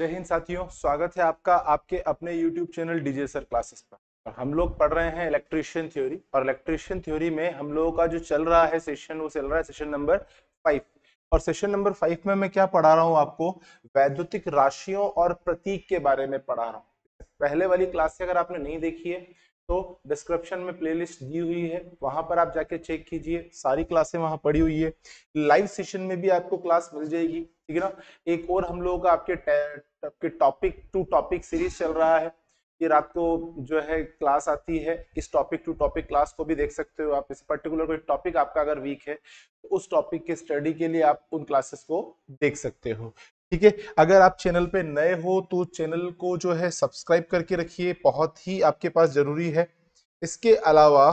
जय हिंद साथियों स्वागत है आपका आपके अपने YouTube channel DJ sir classes पर हम लोग पढ़ रहे हैं इलेक्ट्रिशियन थ्योरी और इलेक्ट्रिशियन थ्योरी में हम लोगों का जो चल रहा है सेशन वो चल रहा है सेशन नंबर फाइव और सेशन नंबर फाइव में मैं क्या पढ़ा रहा हूँ आपको वैद्युतिक राशियों और प्रतीक के बारे में पढ़ा रहा हूँ पहले वाली क्लास से अगर आपने नहीं देखी है तो डिस्क्रिप्शन में प्लेलिस्ट दी हुई है वहां पर आप जाके चेक कीजिए सारी क्लासे वहां पड़ी हुई है लाइव सेशन में भी आपको क्लास मिल जाएगी ठीक है ना एक और हम लोगों का आपके आपके टॉपिक टू टॉपिक सीरीज चल रहा है ये रात को जो है क्लास आती है इस टॉपिक टू टॉपिक क्लास को भी देख सकते हो आप इस पर्टिकुलर कोई टॉपिक आपका अगर वीक है तो उस टॉपिक के स्टडी के लिए आप उन क्लासेस को देख सकते हो ठीक है अगर आप चैनल पे नए हो तो चैनल को जो है सब्सक्राइब करके रखिए बहुत ही आपके पास जरूरी है इसके अलावा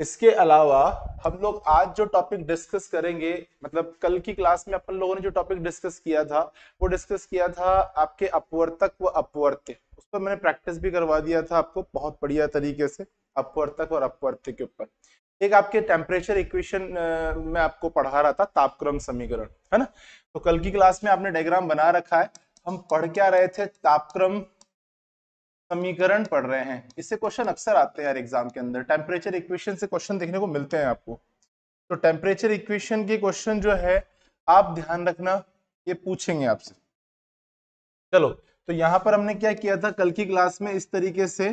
इसके अलावा हम लोग आज जो टॉपिक डिस्कस करेंगे मतलब कल की क्लास में अपन लोगों ने जो टॉपिक डिस्कस किया था वो डिस्कस किया था आपके अपवर्तक व अपवर्त्य उस पर मैंने प्रैक्टिस भी करवा दिया था आपको बहुत बढ़िया तरीके से अपवर्तक और अपवर्त्य के ऊपर एक आपके टेम्परेचर इक्वेशन में आपको पढ़ा रहा था तापक्रम समीकरण है ना तो कल की क्लास में आपने डायग्राम बना रखा है हम पढ़ क्या रहे थे तापक्रम समीकरण पढ़ रहे हैं इससे क्वेश्चन अक्सर आते हैं यार एग्जाम के अंदर टेम्परेचर इक्वेशन से क्वेश्चन देखने को मिलते हैं आपको तो टेम्परेचर इक्वेशन के क्वेश्चन जो है आप ध्यान रखना ये पूछेंगे आपसे चलो तो यहाँ पर हमने क्या किया था कल की क्लास में इस तरीके से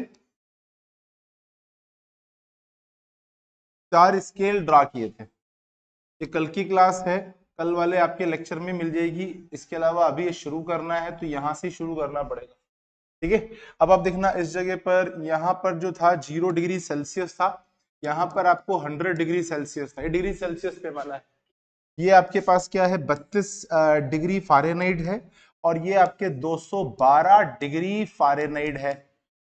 चार स्केल ड्रा किए थे ये कल की क्लास है कल वाले आपके लेक्चर में मिल जाएगी इसके अलावा अभी ये शुरू करना है तो यहाँ से शुरू करना पड़ेगा ठीक है अब आप देखना इस जगह पर यहाँ पर जो था जीरो डिग्री सेल्सियस था यहाँ पर आपको हंड्रेड डिग्री सेल्सियस था ये डिग्री सेल्सियस पे वाला है ये आपके पास क्या है बत्तीस डिग्री फारेनाइट है और ये आपके दो डिग्री फारेनाइट है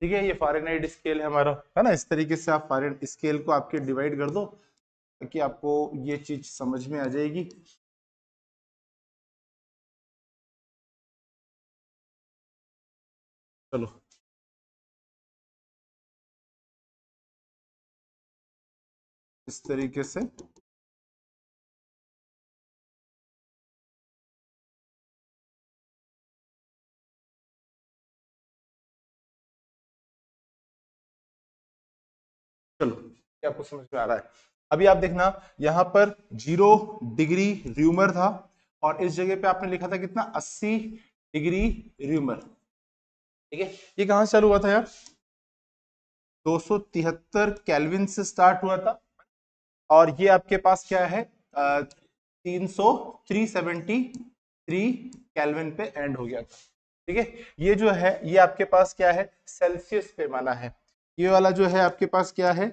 ठीक है ये फारेनहाइट स्केल है हमारा है ना इस तरीके से आप फॉरन स्केल को आपके डिवाइड कर दो ताकि आपको ये चीज समझ में आ जाएगी चलो इस तरीके से आपको समझ में आ रहा है अभी आप देखना यहाँ पर जीरो डिग्री र्यूमर था और इस जगह पे आपने लिखा था कितना अस्सी डिग्री र्यूमर ठीक है ये कहाँ से चालू हुआ था यार दो सौ से स्टार्ट हुआ था और ये आपके पास क्या है तीन सौ थ्री सेवेंटी थ्री कैलविन पे एंड हो गया था ठीक है ये जो है ये आपके पास क्या है सेल्सियस पैमाना है ये वाला जो है आपके पास क्या है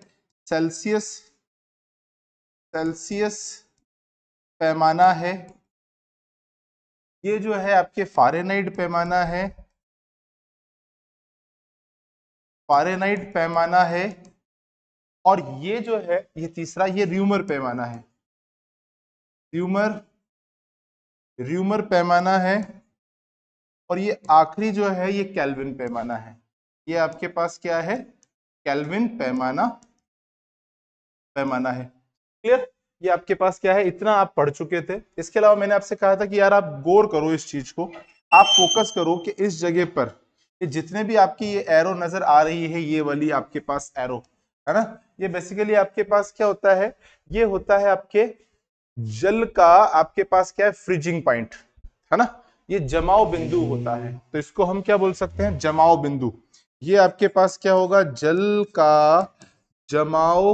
सेल्सियस सेल्सियस पैमाना है ये जो है आपके फारेनाइट पैमाना है फारेनाइट पैमाना है और ये जो है ये तीसरा ये र्यूमर पैमाना है र्यूमर र्यूमर पैमाना है और ये आखिरी जो है ये कैलविन पैमाना है ये आपके पास क्या है कैलविन पैमाना पैमाना है क्लियर ये आपके पास क्या है इतना आप पढ़ चुके थे इसके अलावा मैंने आपसे कहा था कि यार आप गौर करो इस चीज को आप फोकस करो कि इस जगह पर जितने भी आपकी ये एरो नजर आ रही है ये वाली आपके पास एरो है ना ये बेसिकली आपके पास क्या होता है ये होता है आपके जल का आपके पास क्या है फ्रिजिंग पॉइंट है ना ये जमाव बिंदु होता है तो इसको हम क्या बोल सकते हैं जमाव बिंदु ये आपके पास क्या होगा जल का जमाव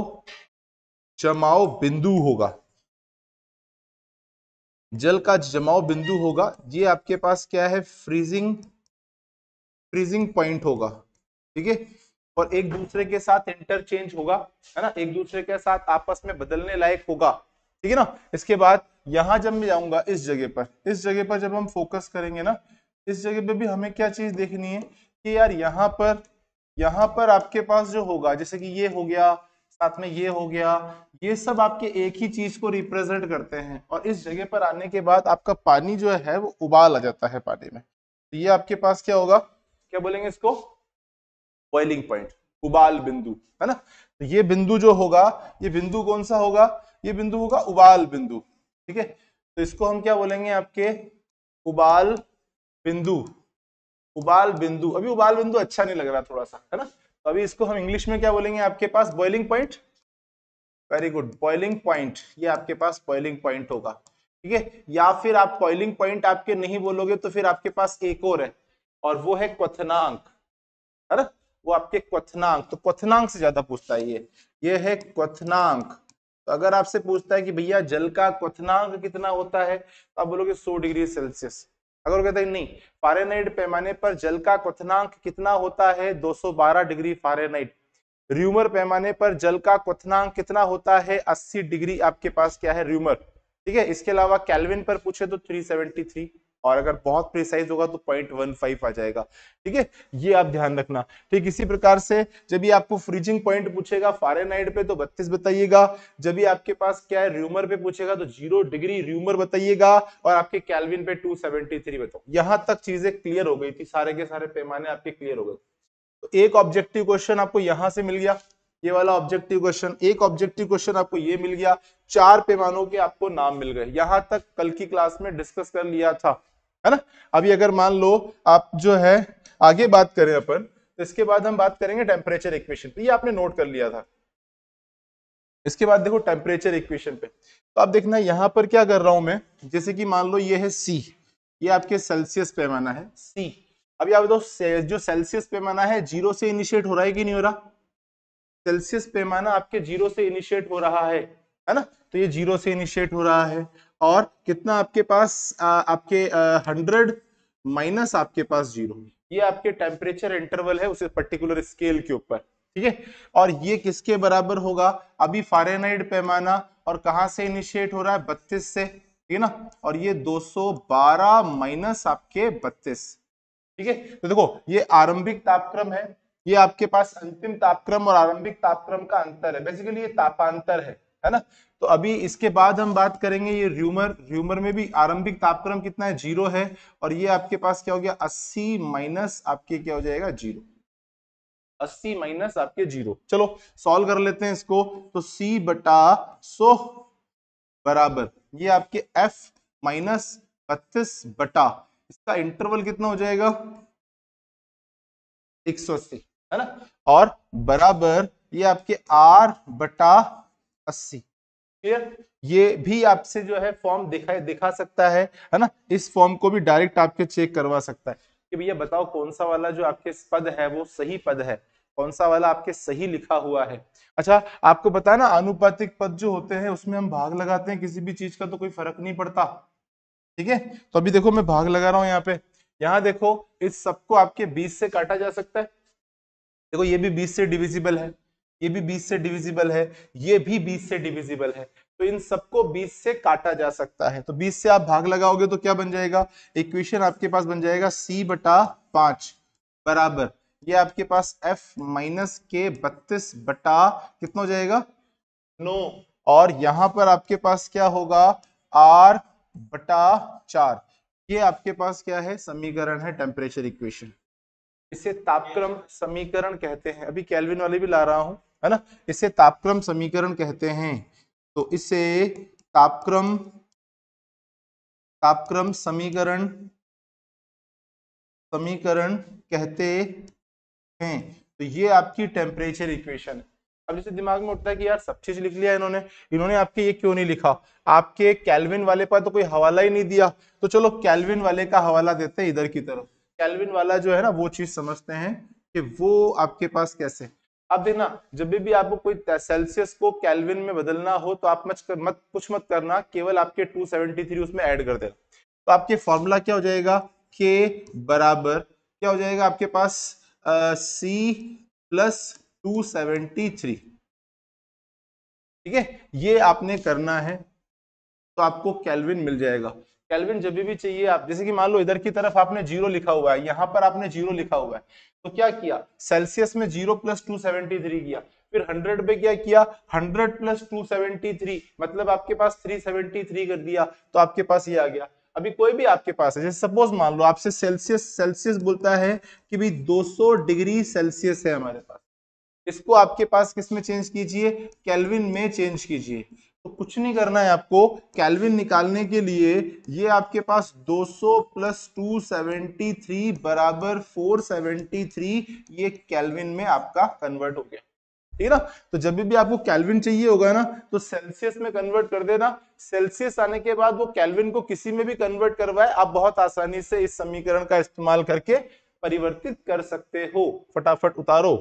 जमाव बिंदु होगा जल का जमाव बिंदु होगा ये आपके पास क्या है फ्रीजिंग फ्रीजिंग पॉइंट होगा ठीक है और एक दूसरे के साथ इंटरचेंज होगा है ना एक दूसरे के साथ आपस में बदलने लायक होगा ठीक है ना इसके बाद यहां जब मैं जाऊंगा इस जगह पर इस जगह पर जब हम फोकस करेंगे ना इस जगह पे भी हमें क्या चीज देखनी है कि यार यहाँ पर यहाँ पर आपके पास जो होगा जैसे कि ये हो गया साथ में ये हो गया ये सब आपके एक ही चीज को रिप्रेजेंट करते हैं और इस जगह पर आने के बाद आपका पानी जो है वो उबाल आ जाता है पानी में तो ये आपके पास क्या होगा क्या बोलेंगे इसको बॉइलिंग पॉइंट उबाल बिंदु है ना तो ये बिंदु जो होगा ये बिंदु कौन सा होगा ये बिंदु होगा उबाल बिंदु ठीक है तो इसको हम क्या बोलेंगे आपके उबाल बिंदु उबाल बिंदु अभी उबाल बिंदु अच्छा नहीं लग रहा थोड़ा सा है ना तो अभी इसको हम इंग्लिश में क्या बोलेंगे आपके पास boiling point very good boiling point ये आपके पास बॉइलिंग पॉइंट होगा ठीक है या फिर आप बॉइलिंग पॉइंट आपके नहीं बोलोगे तो फिर आपके पास एक और है और वो है क्वनांक है ना वो आपके क्वनांक तो क्वनांक से ज्यादा पूछता है ये ये है क्वनांक तो अगर आपसे पूछता है कि भैया जल का क्वनांक कितना होता है तो आप बोलोगे सौ डिग्री सेल्सियस अगर वो कहते हैं नहीं फारेनाइट पैमाने पर जल का क्वनांक कितना होता है 212 डिग्री फारेनाइट र्यूमर पैमाने पर जल का क्वनांक कितना होता है 80 डिग्री आपके पास क्या है र्यूमर ठीक है इसके अलावा कैलविन पर पूछे तो 373 और अगर बहुत प्रिसाइज होगा तो पॉइंट वन फाइव आ जाएगा ठीक है ये आप ध्यान रखना ठीक इसी प्रकार से जब भी आपको फ्रीजिंग पॉइंट पूछेगा फारेनहाइट पे तो बत्तीस बताइएगा जब भी आपके पास क्या है र्यूमर पे पूछेगा तो जीरो डिग्री र्यूमर बताइएगा और आपके कैलविन पे टू बताओ यहां तक चीजें क्लियर हो गई थी सारे के सारे पैमाने आपके क्लियर हो गए तो एक ऑब्जेक्टिव क्वेश्चन आपको यहां से मिल गया ये वाला ऑब्जेक्टिव क्वेश्चन एक ऑब्जेक्टिव क्वेश्चन आपको ये मिल गया चार पैमानों के आपको नाम मिल गए यहां तक कल की क्लास में डिस्कस कर लिया था है ना अभी अगर मान लो आप जो है आगे बात करें अपन तो इसके बाद हम बात करेंगे टेम्परेचर इक्वेशन पे ये आपने नोट कर लिया था इसके बाद देखो टेम्परेचर इक्वेशन पे तो आप देखना यहाँ पर क्या कर रहा हूं मैं जैसे कि मान लो ये है सी ये आपके सेल्सियस पैमाना है सी अभी आप जो सेल्सियस पैमाना है जीरो से इनिशिएट हो रहा है कि नहीं हो रहा सेल्सियस पैमाना आपके जीरो से इनिशिएट हो रहा है है ना तो ये जीरो से इनिशिएट हो रहा है और कितना आपके पास आ, आपके हंड्रेड माइनस आपके पास जीरो ये आपके टेम्परेचर इंटरवल है उसे पर्टिकुलर स्केल के ऊपर ठीक है और ये किसके बराबर होगा अभी फारेनाइड पैमाना और कहा से इनिशिएट हो रहा है बत्तीस से ठीक है ना और ये 212 माइनस आपके बत्तीस ठीक है तो देखो ये आरंभिक तापक्रम है ये आपके पास अंतिम तापक्रम और आरंभिक तापक्रम का अंतर है बेसिकली ये तापांतर है है ना तो अभी इसके बाद हम बात करेंगे ये र्यूमर र्यूमर में भी आरंभिक तापक्रम कितना है जीरो है और ये आपके पास क्या हो गया अस्सी माइनस आपके क्या हो जाएगा जीरो अस्सी माइनस आपके जीरो चलो सॉल्व कर लेते हैं इसको तो सी बटा सो बराबर ये आपके एफ माइनस बत्तीस बटा इसका इंटरवल कितना हो जाएगा एक सौ अस्सी है ना और बराबर ये आपके आर बटा अस्सी क्लियर ये भी आपसे जो है फॉर्म दिखा दिखा सकता है है ना इस फॉर्म को भी डायरेक्ट आपके चेक करवा सकता है कि भैया बताओ कौन सा वाला जो आपके पद है वो सही पद है कौन सा वाला आपके सही लिखा हुआ है अच्छा आपको बताया ना अनुपातिक पद जो होते हैं उसमें हम भाग लगाते हैं किसी भी चीज का तो कोई फर्क नहीं पड़ता ठीक है तो अभी देखो मैं भाग लगा रहा हूँ यहाँ पे यहाँ देखो इस सबको आपके बीस से काटा जा सकता है देखो ये भी बीस से डिविजिबल है ये भी 20 से डिविजिबल है ये भी 20 से डिविजिबल है तो इन सबको 20 से काटा जा सकता है तो 20 से आप भाग लगाओगे तो क्या बन जाएगा इक्वेशन आपके पास बन जाएगा सी बटा पांच बराबर ये आपके पास एफ माइनस के बत्तीस बटा कितना हो जाएगा नो और यहां पर आपके पास क्या होगा आर बटा चार ये आपके पास क्या है समीकरण है टेम्परेचर इक्वेशन इसे तापक्रम समीकरण कहते हैं अभी कैलविन वाले भी ला रहा हूं है ना इसे तापक्रम समीकरण कहते हैं तो इसे तापक्रम तापक्रम समीकरण समीकरण कहते हैं तो ये आपकी टेम्परेचर इक्वेशन है अब जैसे दिमाग में उठता है कि यार सब चीज लिख लिया इन्होंने इन्होंने आपके ये क्यों नहीं लिखा आपके कैलविन वाले पर तो कोई हवाला ही नहीं दिया तो चलो कैलविन वाले का हवाला देते हैं इधर की तरफ कैलविन वाला जो है ना वो चीज समझते हैं कि वो आपके पास कैसे अब देखना जब भी आपको कोई सेल्सियस को कैलविन में बदलना हो तो आप मत कर, मत कुछ मत करना केवल आपके 273 उसमें ऐड कर देना तो आपके फॉर्मूला क्या हो जाएगा के बराबर क्या हो जाएगा आपके पास C plus two seventy three ठीक है ये आपने करना है तो आपको कैलविन मिल जाएगा कैलविन जब भी चाहिए आप जैसे कि मान लो इधर की तरफ आपने जीरो लिखा हुआ है यहाँ पर आपने जीरो लिखा हुआ है तो क्या किया सेल्सियस में zero plus two seventy three किया फिर हंड्रेड पे क्या किया hundred plus two seventy three मतलब आपके पास थ्री सेवेंटी थ्री कर दिया तो आपके पास ये आ गया अभी कोई भी आपके पास है जैसे सपोज मान लो आपसे सेल्सियस सेल्सियस बोलता है कि भाई 200 डिग्री सेल्सियस है हमारे पास इसको आपके पास किसमें चेंज कीजिए कैलविन में चेंज कीजिए तो कुछ नहीं करना है आपको कैलविन निकालने के लिए ये आपके पास 200 प्लस 273 बराबर 473 ये कैलविन में आपका कन्वर्ट हो गया ठीक है ना तो जब भी आपको कैलविन चाहिए होगा ना तो सेल्सियस में कन्वर्ट कर देना सेल्सियस आने के बाद वो कैलविन को किसी में भी कन्वर्ट करवाए आप बहुत आसानी से इस समीकरण का इस्तेमाल करके परिवर्तित कर सकते हो फटाफट उतारो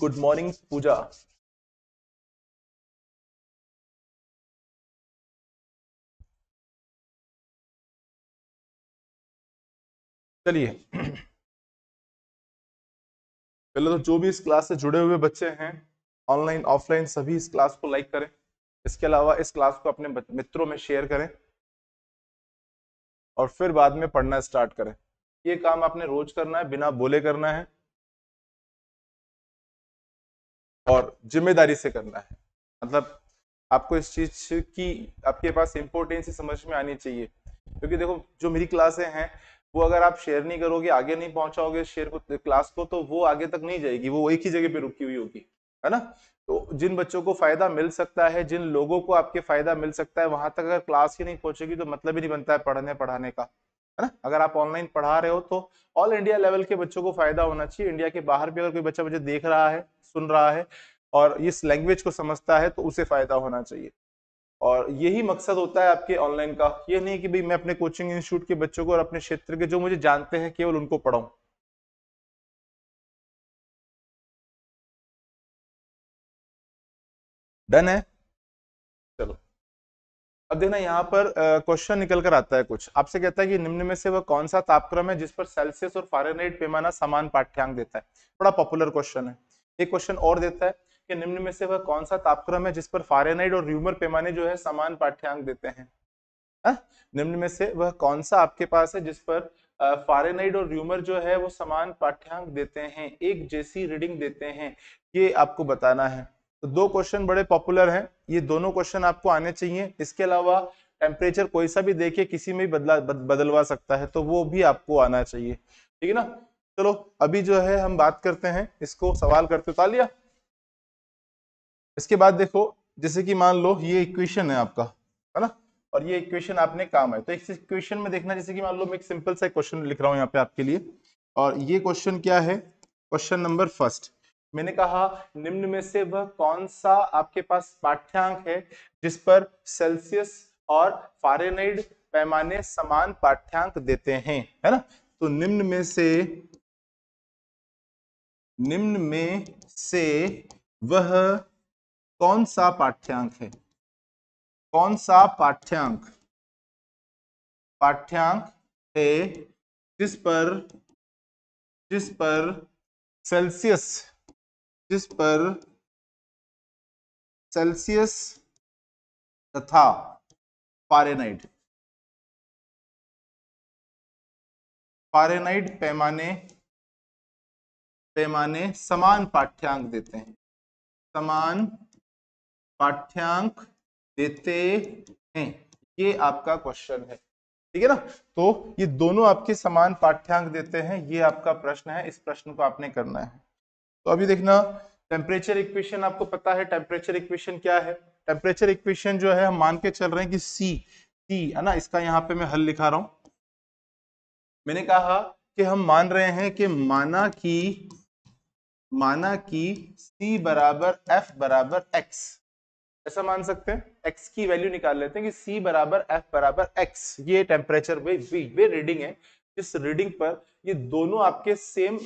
गुड मॉर्निंग पूजा चलिए पहले तो जो भी इस क्लास से जुड़े हुए बच्चे हैं ऑनलाइन ऑफलाइन सभी इस क्लास को लाइक करें इसके अलावा इस क्लास को अपने मित्रों में शेयर करें और फिर बाद में पढ़ना स्टार्ट करें ये काम आपने रोज करना है बिना बोले करना है और जिम्मेदारी से करना है मतलब आपको इस चीज की आपके पास इम्पोर्टेंस समझ में आनी चाहिए क्योंकि देखो जो मेरी क्लासे हैं वो अगर आप शेयर नहीं करोगे आगे नहीं पहुंचाओगे शेयर को क्लास को तो वो आगे तक नहीं जाएगी वो एक ही जगह पे रुकी हुई होगी है ना तो जिन बच्चों को फायदा मिल सकता है जिन लोगों को आपके फायदा मिल सकता है वहां तक अगर क्लास ही नहीं पहुंचेगी तो मतलब ही नहीं बनता है पढ़ने पढ़ाने का है ना अगर आप ऑनलाइन पढ़ा रहे हो तो ऑल इंडिया लेवल के बच्चों को फायदा होना चाहिए इंडिया के बाहर भी अगर कोई बच्चा मुझे देख रहा है सुन रहा है और इस लैंग्वेज को समझता है तो उसे फायदा होना चाहिए और यही मकसद होता है आपके ऑनलाइन का ये नहीं कि भाई मैं अपने कोचिंग इंस्टीट्यूट के बच्चों को और अपने क्षेत्र के जो मुझे जानते हैं केवल उनको पढ़ाऊं डन है चलो अब देखना यहाँ पर क्वेश्चन निकल कर आता है कुछ आपसे कहता है कि निम्न में से वह कौन सा तापक्रम है जिस पर सेल्सियस और फारेनहाइट पैमाना समान पाठ्यांक देता है बड़ा पॉपुलर क्वेश्चन है एक क्वेश्चन और देता है कि निम्न में से वह कौन सा तापक्रम है जिस पर फारेनाइट और र्यूमर पैमाने जो है समान पाठ्यांक देते हैं हाँ? निम्न में से वह कौन सा आपके पास है जिस पर फारेनाइट और र्यूमर जो है वो समान पाठ्यांक देते हैं एक जैसी रीडिंग देते हैं ये आपको बताना है तो दो क्वेश्चन बड़े पॉपुलर हैं ये दोनों क्वेश्चन आपको आने चाहिए इसके अलावा टेम्परेचर कोई सा भी देखिए किसी में भी बदला बदलवा सकता है तो वो भी आपको आना चाहिए ठीक है ना चलो अभी जो है हम बात करते हैं इसको सवाल करते उतार लिया इसके बाद देखो जैसे कि मान लो ये इक्वेशन है आपका है ना और ये इक्वेशन आपने काम है तो इस इक्वेशन में देखना जैसे कि मान लो मैं एक सिंपल सा क्वेश्चन लिख रहा हूँ यहाँ पे आपके लिए और ये क्वेश्चन क्या है क्वेश्चन नंबर फर्स्ट मैंने कहा निम्न में से वह कौन सा आपके पास पाठ्यांक है जिस पर सेल्सियस और फारेनाइड पैमाने समान पाठ्यांक देते हैं है ना तो निम्न में से निम्न में से वह कौन सा पाठ्यांक है कौन सा पाठ्यांक पाठ्यांक है जिस पर जिस पर सेल्सियस जिस पर सेल्सियस तथा फारेनाइट फारेनाइट पैमाने पैमाने समान पाठ्यांक देते हैं समान पाठ्यांक देते हैं ये आपका क्वेश्चन है ठीक है ना तो ये दोनों आपके समान पाठ्यांक देते हैं ये आपका प्रश्न है इस प्रश्न को आपने करना है तो अभी देखना टेम्परेचर इक्वेशन आपको पता है टेम्परेचर इक्वेशन क्या है टेम्परेचर इक्वेशन जो है हम मान के चल रहे हैं कि सी टी है ना इसका यहाँ पे मैं हल लिखा रहा हूं मैंने कहा कि हम मान रहे हैं कि माना की माना कि c बराबर f बराबर x ऐसा मान सकते हैं x की वैल्यू निकाल लेते हैं कि c बराबर f बराबर x ये टेम्परेचर वे वे रीडिंग है इस रीडिंग पर ये दोनों आपके सेम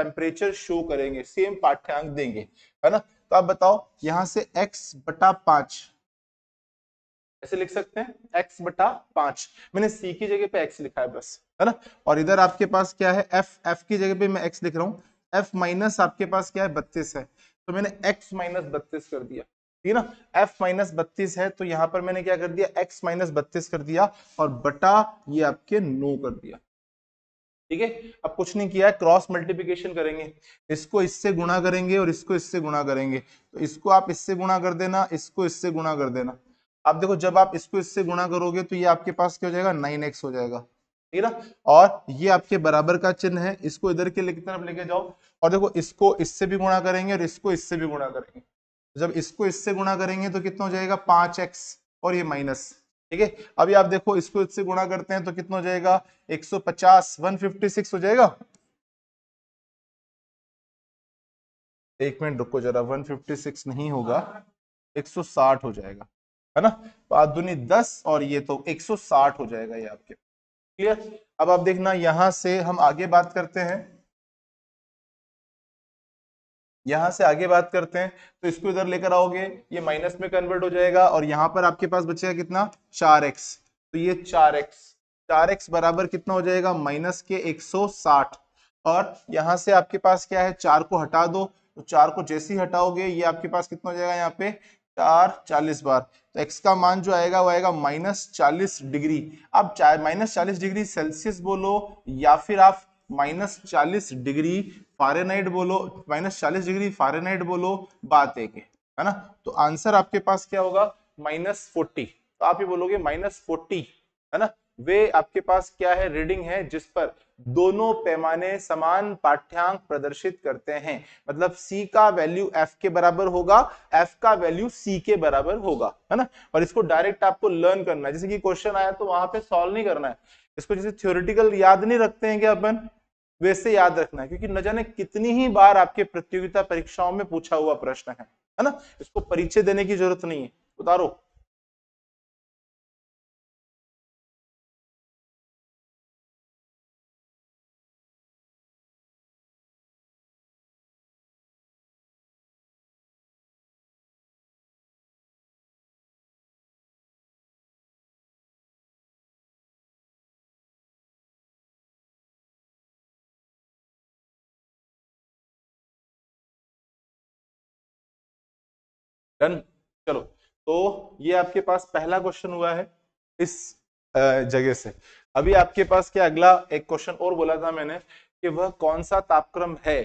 टेम्परेचर शो करेंगे सेम पाठ्यांक देंगे है ना तो आप बताओ यहाँ से x बटा पांच ऐसे लिख सकते हैं x बटा पांच मैंने c की जगह पे x लिखा है बस है ना और इधर आपके पास क्या है f f की जगह पे मैं x लिख रहा हूँ एफ माइनस आपके पास क्या है बत्तीस है तो मैंने एक्स माइनस बत्तीस कर दिया ठीक है ना एफ माइनस बत्तीस है तो यहाँ पर मैंने क्या कर दिया एक्स माइनस बत्तीस कर दिया और बटा ये आपके नो कर दिया ठीक है अब कुछ नहीं किया है क्रॉस मल्टीप्लीकेशन करेंगे इसको इससे गुणा करेंगे और इसको इससे गुणा करेंगे तो इसको आप इससे गुणा कर देना इसको इससे गुणा कर देना आप देखो जब आप इसको इससे गुणा करोगे तो ये आपके पास क्या हो जाएगा नाइन एक्स हो जाएगा ठीक है ना और ये आपके बराबर का चिन्ह है इसको इधर के की तरफ लेके जाओ और देखो इसको इससे भी गुणा करेंगे और इसको इससे भी गुणा करेंगे जब इसको इससे गुणा करेंगे तो कितना हो जाएगा पांच एक्स और ये माइनस ठीक है अभी आप देखो इसको इससे गुणा करते हैं तो कितना हो जाएगा 150 156 हो जाएगा एक मिनट रुको जरा 156 नहीं होगा 160 हो जाएगा है ना पाँच तो दूनी दस और ये तो 160 हो जाएगा ये आपके क्लियर अब आप देखना यहां से हम आगे बात करते हैं यहां से आगे बात करते हैं तो इसको इधर लेकर आओगे ये माइनस में कन्वर्ट हो जाएगा और यहां पर आपके पास बचेगा कितना चार एक्स तो ये चार एक्स चार एक्स बराबर कितना हो जाएगा माइनस के एक सौ साठ और यहां से आपके पास क्या है चार को हटा दो तो चार को जैसे ही हटाओगे ये आपके पास कितना हो जाएगा यहाँ पे चार चालीस बार तो एक्स का मान जो आएगा वो आएगा माइनस चालीस डिग्री अब आप माइनस चालीस डिग्री सेल्सियस बोलो या फिर आप माइनस चालीस डिग्री फारेनहाइट बोलो माइनस चालीस डिग्री फारेनहाइट बोलो बात एक है ना तो आंसर आपके पास क्या होगा माइनस फोर्टी तो आप ही बोलोगे माइनस फोर्टी है ना वे आपके पास क्या है रीडिंग है जिस पर दोनों पैमाने समान पाठ्यांक प्रदर्शित करते हैं मतलब सी का वैल्यू एफ के बराबर होगा एफ का वैल्यू सी के बराबर होगा है ना और इसको डायरेक्ट आपको लर्न करना है जैसे कि क्वेश्चन आया तो वहां पे सॉल्व नहीं करना है इसको जैसे थ्योरिटिकल याद नहीं रखते हैं क्या अपन वैसे याद रखना है क्योंकि न जाने कितनी ही बार आपके प्रतियोगिता परीक्षाओं में पूछा हुआ प्रश्न है ना इसको परीक्षा देने की जरूरत नहीं है उतारो डन चलो तो ये आपके पास पहला क्वेश्चन हुआ है इस जगह से अभी आपके पास क्या अगला एक क्वेश्चन और बोला था मैंने कि वह कौन सा तापक्रम है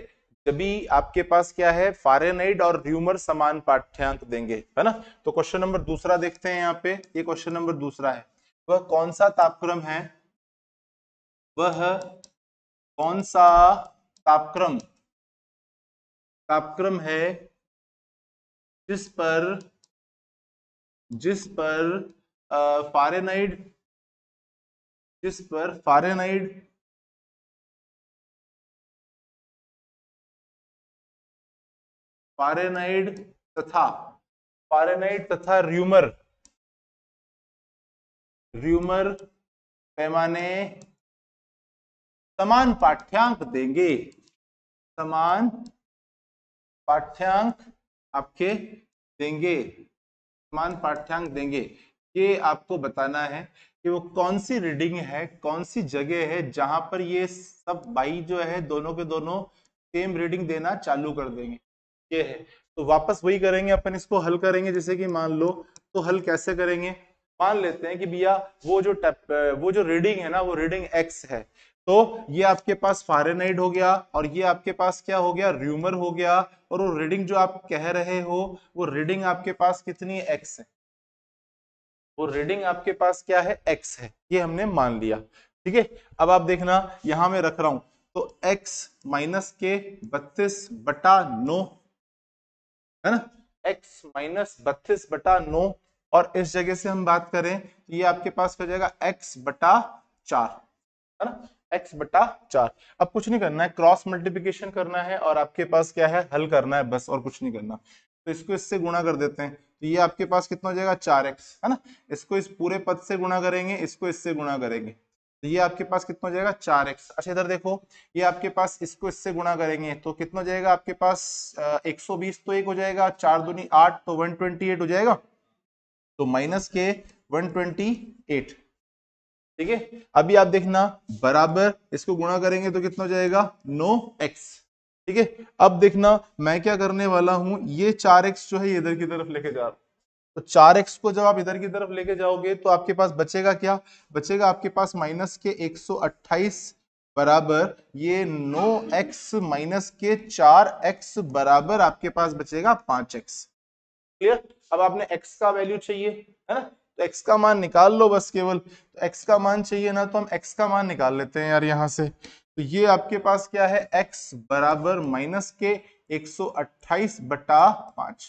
जब आपके पास क्या है फारेनाइट और र्यूमर समान पाठ्यांक देंगे है ना तो क्वेश्चन नंबर दूसरा देखते हैं यहाँ पे ये क्वेश्चन नंबर दूसरा है वह कौन सा तापक्रम है वह कौन सा तापक्रम तापक्रम है जिस पर जिस पर फारेनाइड जिस पर फारेनाइड फारेनाइड तथा फारेनाइड तथा र्यूमर र्यूमर पैमाने समान पाठ्यांक देंगे समान पाठ्यांक आपके देंगे समान पाठ्यांक देंगे ये आपको बताना है कि वो कौन सी रीडिंग है कौन सी जगह है जहां पर ये सब बाई जो है दोनों के दोनों सेम रीडिंग देना चालू कर देंगे ये है तो वापस वही करेंगे अपन इसको हल करेंगे जैसे कि मान लो तो हल कैसे करेंगे मान लेते हैं कि भैया वो जो टेप वो जो रीडिंग है ना वो रीडिंग एक्स है तो ये आपके पास फारेनाइड हो गया और ये आपके पास क्या हो गया र्यूमर हो गया और वो रीडिंग जो आप कह रहे हो वो रीडिंग आपके पास कितनी है एक्स है वो रीडिंग आपके पास क्या है एक्स है ये हमने मान लिया ठीक है अब आप देखना यहां मैं रख रहा हूं तो एक्स माइनस के बत्तीस बटा नौ है ना एक्स माइनस बत्तीस बटा नौ और इस जगह से हम बात करें तो ये आपके पास हो जाएगा एक्स बटा चार है ना एक्स बटा चार अब कुछ नहीं करना है क्रॉस मल्टीप्लीकेशन करना है और आपके पास क्या है हल करना है बस और कुछ नहीं करना तो इसको इससे गुणा कर देते हैं तो ये आपके पास कितना हो जाएगा चार एक्स है ना इसको इस पूरे पद से गुणा करेंगे इसको इससे गुणा करेंगे तो ये आपके पास कितना हो जाएगा चार एक्स अच्छा इधर देखो ये आपके पास इसको इससे गुणा करेंगे तो कितना जाएगा आपके पास एक सौ बीस तो एक हो जाएगा चार दूनी आठ तो वन ट्वेंटी एट हो जाएगा तो माइनस के वन ट्वेंटी एट ठीक है अभी आप देखना बराबर इसको गुणा करेंगे तो कितना जाएगा नो एक्स ठीक है अब देखना मैं क्या करने वाला हूं ये चार एक्स जो है इधर की तरफ लेके जा रहा हूं तो चार एक्स को जब आप इधर की तरफ लेके जाओगे तो आपके पास बचेगा क्या बचेगा आपके पास माइनस के अट्ठाईस बराबर ये नो एक्स माइनस के चार एक्स बराबर आपके पास बचेगा पांच एक्स क्लियर अब आपने एक्स का वैल्यू चाहिए है ना तो एक्स का मान निकाल लो बस केवल तो एक्स का मान चाहिए ना तो हम एक्स का मान निकाल लेते हैं यार यहाँ से तो ये आपके पास क्या है एक्स बराबर माइनस के अट्ठाइस बटा पांच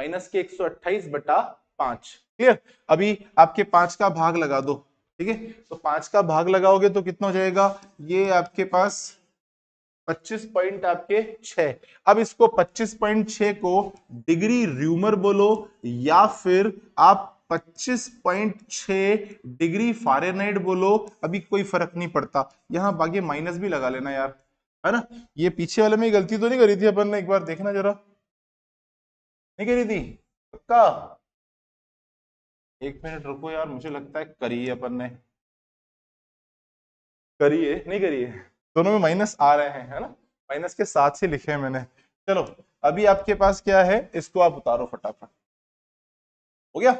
माइनस के 128 बटा पांच क्लियर अभी आपके पांच का भाग लगा दो ठीक है तो पांच का भाग लगाओगे तो कितना हो जाएगा ये आपके पास पच्चीस पॉइंट आपके छ अब इसको पच्चीस पॉइंट छ को डिग्री र्यूमर बोलो या फिर आप पच्चीस पॉइंट छ डिग्री फारेनहाइट बोलो अभी कोई फर्क नहीं पड़ता यहाँ बाकी माइनस भी लगा लेना यार है ना ये पीछे वाले में गलती तो नहीं करी थी अपन ने एक बार देखना जरा नहीं करी थी पक्का एक मिनट रुको यार मुझे लगता है करिए अपन ने करिए नहीं करिए दोनों में माइनस आ रहे हैं है ना माइनस के साथ ही लिखे हैं मैंने चलो अभी आपके पास क्या है इसको आप उतारो फटाफट हो गया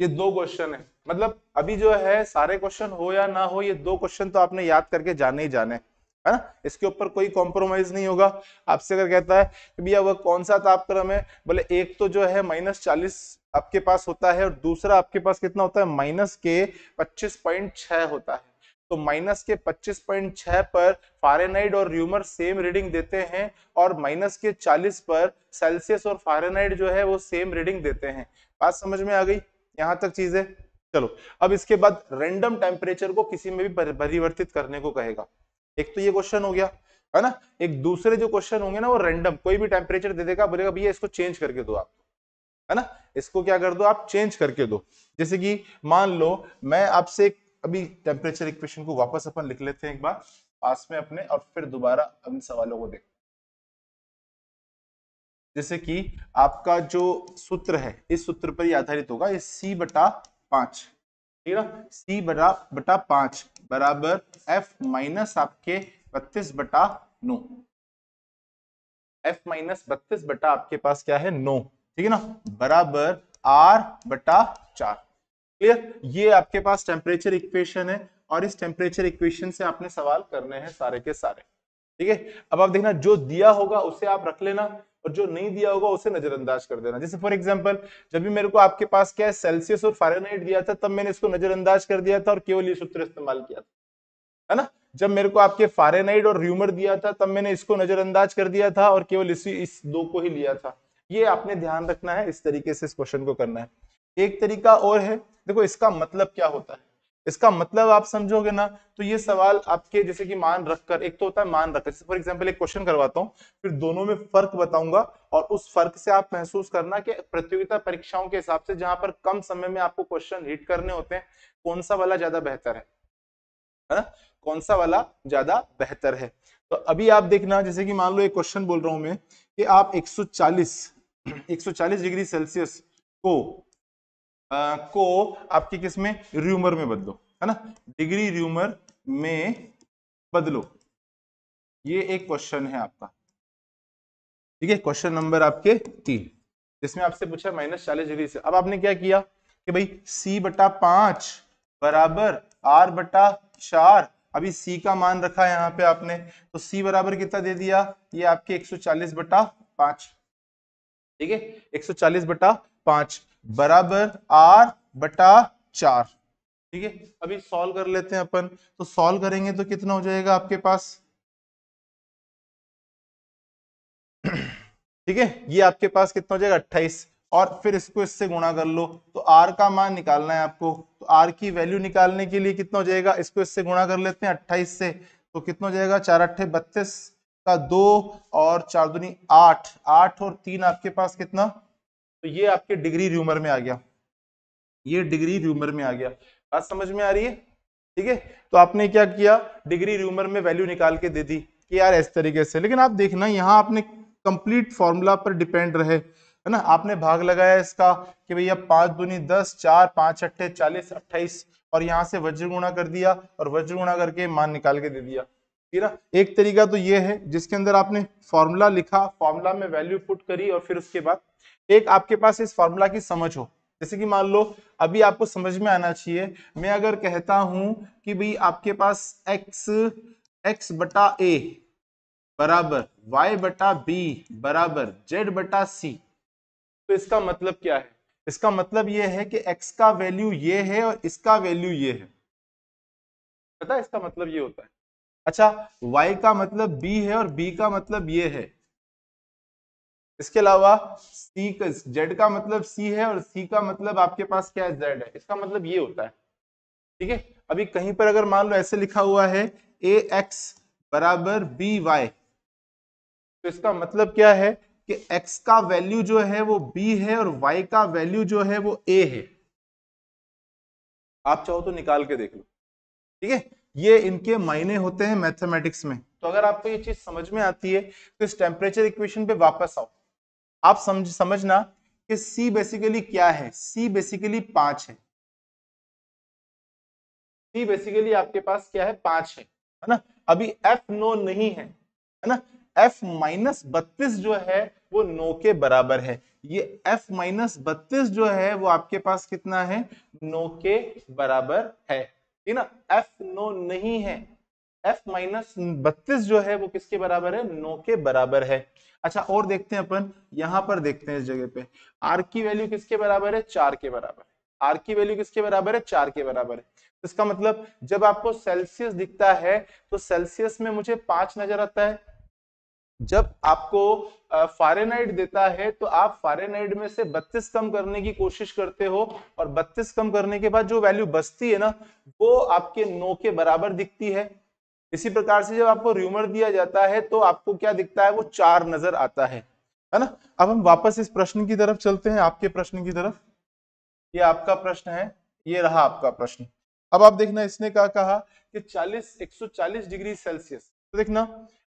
ये दो क्वेश्चन है मतलब अभी जो है सारे क्वेश्चन हो या ना हो ये दो क्वेश्चन तो आपने याद करके जाने ही जाने है ना इसके ऊपर कोई कॉम्प्रोमाइज नहीं होगा आपसे अगर कहता है कि भैया वह कौन सा तापक्रम है बोले एक तो जो है माइनस चालीस आपके पास होता है और दूसरा आपके पास कितना होता है माइनस के पच्चीस पॉइंट छह होता है तो माइनस के 25.6 पर फारेनाइड और र्यूमर सेम रीडिंग देते हैं और माइनस के 40 पर सेल्सियस और फारेनाइड जो है वो सेम रीडिंग देते हैं बात समझ में आ गई यहां तक चीज है चलो अब इसके बाद रेंडम टेम्परेचर को किसी में भी परिवर्तित करने को कहेगा एक तो ये क्वेश्चन हो गया है ना एक दूसरे जो क्वेश्चन होंगे ना वो रेंडम कोई भी टेम्परेचर दे देगा बोलेगा भैया इसको चेंज करके दो आप है ना इसको क्या कर दो आप चेंज करके दो जैसे कि मान लो मैं आपसे एक अभी टेम्परेचर इक्वेशन को वापस अपन लिख लेते हैं एक बार पास में अपने और फिर दोबारा अपने सवालों को देख जैसे कि आपका जो सूत्र है इस सूत्र पर ही आधारित होगा ये सी बटा पांच ठीक है ना c बटा बटा पांच बराबर एफ माइनस आपके बत्तीस बटा नौ एफ माइनस बत्तीस बटा आपके पास क्या है नौ ठीक है ना बराबर आर बटा चार क्लियर ये आपके पास टेम्परेचर इक्वेशन है और इस टेम्परेचर इक्वेशन से आपने सवाल करने हैं सारे के सारे ठीक है अब आप देखना जो दिया होगा उसे आप रख लेना और जो नहीं दिया होगा उसे नजरअंदाज कर देना जैसे फॉर एग्जांपल जब भी मेरे को आपके पास क्या है सेल्सियस और फारेनहाइट दिया था तब मैंने इसको नजरअंदाज कर दिया था और केवल ये सूत्र इस्तेमाल किया था है ना जब मेरे को आपके फारेनहाइट और र्यूमर दिया था तब मैंने इसको नजरअंदाज कर दिया था और केवल इसी इस दो को ही लिया था ये आपने ध्यान रखना है इस तरीके से इस क्वेश्चन को करना है एक तरीका और है देखो इसका मतलब क्या होता है इसका मतलब आप समझोगे ना तो ये सवाल आपके जैसे कि मान रखकर एक तो होता है मान रखकर फॉर एग्जांपल एक क्वेश्चन करवाता हूँ फिर दोनों में फर्क बताऊंगा और उस फर्क से आप महसूस करना कि प्रतियोगिता परीक्षाओं के हिसाब से जहां पर कम समय में आपको क्वेश्चन हिट करने होते हैं कौन सा वाला ज्यादा बेहतर है ना कौन सा वाला ज्यादा बेहतर है तो अभी आप देखना जैसे कि मान लो एक क्वेश्चन बोल रहा हूं मैं कि आप एक सौ डिग्री सेल्सियस को को आपके किस में र्यूमर में बदलो है ना डिग्री र्यूमर में बदलो ये एक क्वेश्चन है आपका ठीक है क्वेश्चन नंबर आपके तीन जिसमें आपसे पूछा माइनस चालीस डिग्री से अब आपने क्या किया कि भाई सी बटा पांच बराबर आर बटा चार अभी सी का मान रखा है यहां पे आपने तो सी बराबर कितना दे दिया ये आपके 140 बटा पांच ठीक है 140 बटा पांच बराबर आर बटा चार ठीक है अभी सॉल्व कर लेते हैं अपन तो सॉल्व करेंगे तो कितना हो जाएगा आपके पास ठीक है ये आपके पास कितना हो जाएगा अट्ठाईस और फिर इसको इससे गुणा कर लो तो आर का मान निकालना है आपको तो आर की वैल्यू निकालने के लिए कितना हो जाएगा इसको इससे गुणा कर लेते हैं अट्ठाईस से तो कितना हो जाएगा चार अट्ठे बत्तीस का दो और चार दुनी आठ आठ और तीन आपके पास कितना तो ये आपके डिग्री र्यूमर में आ गया ये डिग्री र्यूमर में आ गया बात समझ में आ रही है ठीक है तो आपने क्या किया डिग्री र्यूमर में वैल्यू निकाल के दे दी कि यार इस तरीके से लेकिन आप देखना यहाँ आपने कंप्लीट फॉर्मूला पर डिपेंड रहे है ना आपने भाग लगाया इसका कि भैया पांच दुनी दस चार पांच अट्ठे चालीस अट्ठाईस और यहाँ से वज्र गुणा कर दिया और वज्र गुणा करके मान निकाल के दे दिया ठीक है ना एक तरीका तो ये है जिसके अंदर आपने फॉर्मूला लिखा फॉर्मूला में वैल्यू पुट करी और फिर उसके बाद एक आपके पास इस फॉर्मूला की समझ हो जैसे कि मान लो अभी आपको समझ में आना चाहिए मैं अगर कहता हूं कि भाई आपके पास x x बटा ए बराबर y बटा बी बराबर z बटा c तो इसका मतलब क्या है इसका मतलब ये है कि x का वैल्यू ये है और इसका वैल्यू ये है पता है इसका मतलब ये होता है अच्छा y का मतलब b है और b का मतलब ये है इसके अलावा c का z का मतलब c है और c का मतलब आपके पास क्या है z है इसका मतलब ये होता है ठीक है अभी कहीं पर अगर मान लो ऐसे लिखा हुआ है ए एक्स बराबर बी वाई तो इसका मतलब क्या है कि x का वैल्यू जो है वो b है और y का वैल्यू जो है वो a है आप चाहो तो निकाल के देख लो ठीक है ये इनके मायने होते हैं मैथमेटिक्स में तो अगर आपको ये चीज समझ में आती है तो इस टेम्परेचर इक्वेशन पे वापस आओ आप समझ समझना कि C बेसिकली क्या है C बेसिकली पांच है C बेसिकली आपके पास क्या है पांच है है ना अभी F नो नहीं है है ना F माइनस बत्तीस जो है वो नो के बराबर है ये F माइनस बत्तीस जो है वो आपके पास कितना है नो के बराबर है ठीक ना एफ नो नहीं है एफ माइनस बत्तीस जो है वो किसके बराबर है नो के बराबर है अच्छा और देखते हैं अपन यहां पर देखते हैं इस जगह पे आर की वैल्यू किसके बराबर है चार के बराबर आर की वैल्यू किसके बराबर है चार के बराबर है तो इसका मतलब जब आपको सेल्सियस दिखता है तो सेल्सियस में मुझे पांच नजर आता है जब आपको फारेनाइड देता है तो आप फारेनाइड में से 32 कम करने की कोशिश करते हो और 32 कम करने के बाद जो वैल्यू बचती है ना वो आपके नो के बराबर दिखती है इसी प्रकार से जब आपको र्यूमर दिया जाता है तो आपको क्या दिखता है वो चार नजर आता है है ना अब हम वापस इस प्रश्न की तरफ चलते हैं आपके प्रश्न की तरफ ये आपका प्रश्न है ये रहा आपका प्रश्न अब आप देखना इसने क्या कहा कि 40 140 डिग्री सेल्सियस तो देखना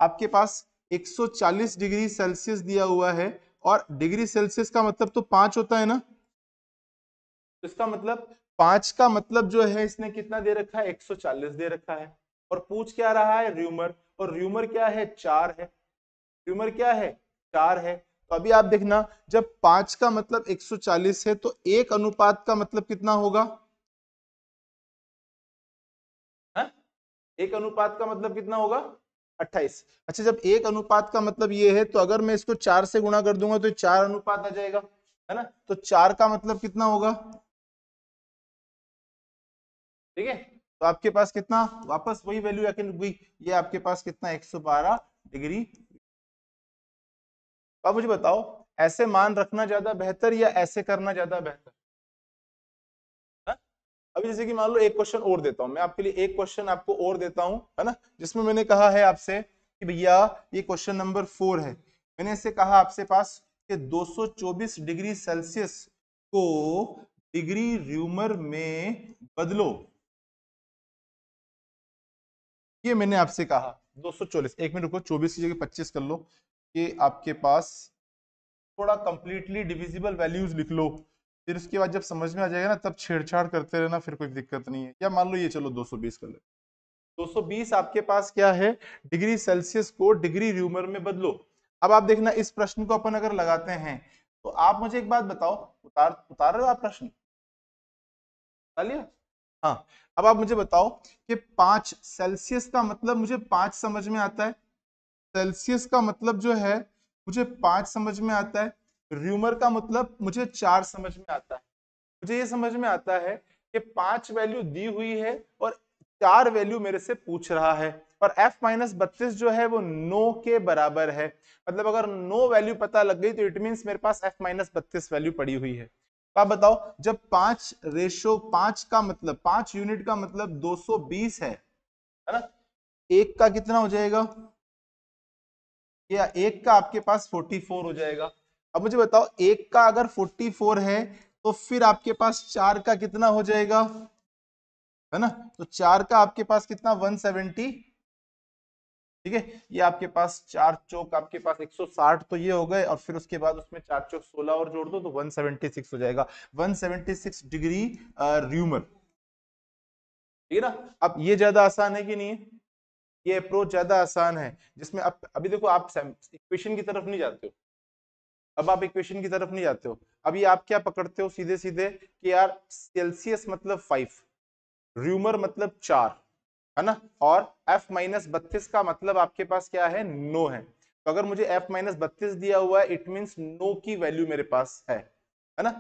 आपके पास 140 डिग्री सेल्सियस दिया हुआ है और डिग्री सेल्सियस का मतलब तो पांच होता है ना तो इसका मतलब पांच का मतलब जो है इसने कितना दे रखा है 140 दे रखा है और पूछ क्या रहा है र्यूमर और र्यूमर क्या है चार है र्यूमर क्या है चार है तो अभी आप देखना जब पांच का मतलब 140 है तो एक अनुपात का मतलब कितना होगा है? हाँ? एक अनुपात का मतलब कितना होगा अट्ठाईस अच्छा जब एक अनुपात का मतलब ये है तो अगर मैं इसको चार से गुणा कर दूंगा तो चार अनुपात आ जाएगा है ना तो चार का मतलब कितना होगा ठीक है तो आपके पास कितना वापस वही वैल्यू हुई ये आपके पास कितना 112 डिग्री अब मुझे बताओ ऐसे मान रखना ज्यादा बेहतर या ऐसे करना ज्यादा बेहतर अभी जैसे कि मान लो एक क्वेश्चन और देता हूं मैं आपके लिए एक क्वेश्चन आपको और देता हूं है ना जिसमें मैंने कहा है आपसे कि भैया ये क्वेश्चन नंबर फोर है मैंने इसे कहा आपसे पास कि 224 डिग्री सेल्सियस को डिग्री र्यूमर में बदलो ये मैंने आपसे कहा 224 एक मिनट रुको 24 की जगह 25 कर लो कि आपके पास थोड़ा कंप्लीटली डिविजिबल वैल्यूज लिख लो फिर उसके बाद जब समझ में आ जाएगा ना तब छेड़छाड़ करते रहना फिर कोई दिक्कत नहीं है या मान लो ये चलो 220 कर ले 220 आपके पास क्या है डिग्री सेल्सियस को डिग्री र्यूमर में बदलो अब आप देखना इस प्रश्न को अपन अगर लगाते हैं तो आप मुझे एक बात बताओ उतार उतार रहे हो आप प्रश्न हाँ अब आप मुझे बताओ कि पांच सेल्सियस का मतलब मुझे पांच समझ में आता है सेल्सियस का मतलब जो है मुझे पांच समझ में आता है र्यूमर का मतलब मुझे चार समझ में आता है मुझे ये समझ में आता है कि पांच वैल्यू दी हुई है और चार वैल्यू मेरे से पूछ रहा है और f माइनस बत्तीस जो है वो नो के बराबर है मतलब अगर नो वैल्यू पता लग गई तो इट मीन्स मेरे पास f माइनस बत्तीस वैल्यू पड़ी हुई है तो आप बताओ जब पांच रेशो पांच का मतलब पांच यूनिट का मतलब 220 है है ना एक का कितना हो जाएगा या एक का आपके पास 44 हो जाएगा अब मुझे बताओ एक का अगर 44 है तो फिर आपके पास चार का कितना हो जाएगा है ना तो चार का आपके पास कितना 170 ठीक है ये आपके पास चार चौक आपके पास 160 तो ये हो गए और फिर उसके बाद उसमें चार चौक 16 और जोड़ दो तो 176 हो जाएगा 176 डिग्री र्यूमर ठीक है ना अब ये ज्यादा आसान है कि नहीं ये अप्रोच ज्यादा आसान है जिसमें अब अभी देखो आप इक्वेशन की तरफ नहीं जाते हो अब आप इक्वेशन की तरफ नहीं जाते हो अभी आप क्या पकड़ते हो सीधे सीधे कि यार सेल्सियस मतलब फाइव र्यूमर मतलब चार है ना और एफ माइनस बत्तीस का मतलब आपके पास क्या है नो है तो अगर मुझे एफ माइनस बत्तीस दिया हुआ है इट मीन्स नो की वैल्यू मेरे पास है है ना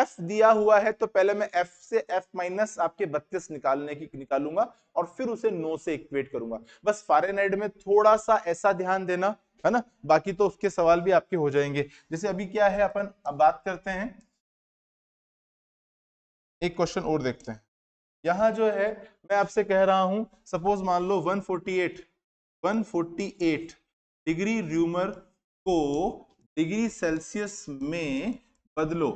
एफ दिया हुआ है तो पहले मैं एफ से एफ माइनस आपके बत्तीस निकालने की निकालूंगा और फिर उसे नो से इक्वेट करूंगा बस फारेनहाइट में थोड़ा सा ऐसा ध्यान देना है ना बाकी तो उसके सवाल भी आपके हो जाएंगे जैसे अभी क्या है अपन अब बात करते हैं एक क्वेश्चन और देखते हैं यहां जो है मैं आपसे कह रहा हूं सपोज मान लो 148 148 डिग्री र्यूमर को डिग्री सेल्सियस में बदलो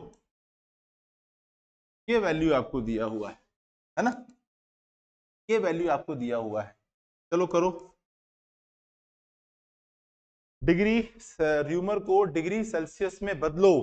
ये वैल्यू आपको दिया हुआ है है ना ये वैल्यू आपको दिया हुआ है चलो करो डिग्री र्यूमर को डिग्री सेल्सियस में बदलो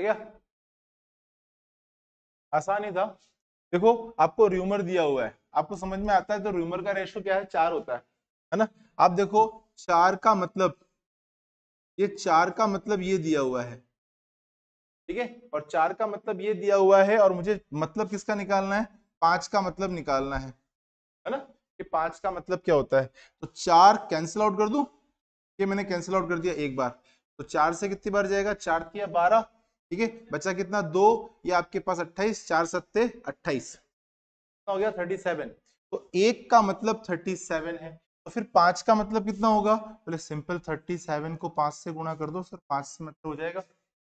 गया आसान ही था देखो आपको र्यूमर दिया हुआ है आपको समझ में आता है तो र्यूमर का रेशो क्या है चार होता है है ना आप देखो चार का मतलब ये चार का मतलब ये दिया हुआ है ठीक है और चार का मतलब ये दिया हुआ है और मुझे मतलब किसका निकालना है पांच का मतलब निकालना है है ना कि पांच का मतलब क्या होता है तो चार कैंसिल आउट कर दू ये मैंने कैंसिल आउट कर दिया एक बार तो चार से कितनी बार जाएगा चार किया बारह ठीक है बचा कितना दो ये आपके पास अट्ठाईस चार सत्ते अट्ठाईस हो गया थर्टी सेवन तो एक का मतलब थर्टी सेवन है तो फिर पांच का मतलब कितना होगा बोले सिंपल थर्टी सेवन को पांच से गुणा कर दो सर पांच से मतलब हो जाएगा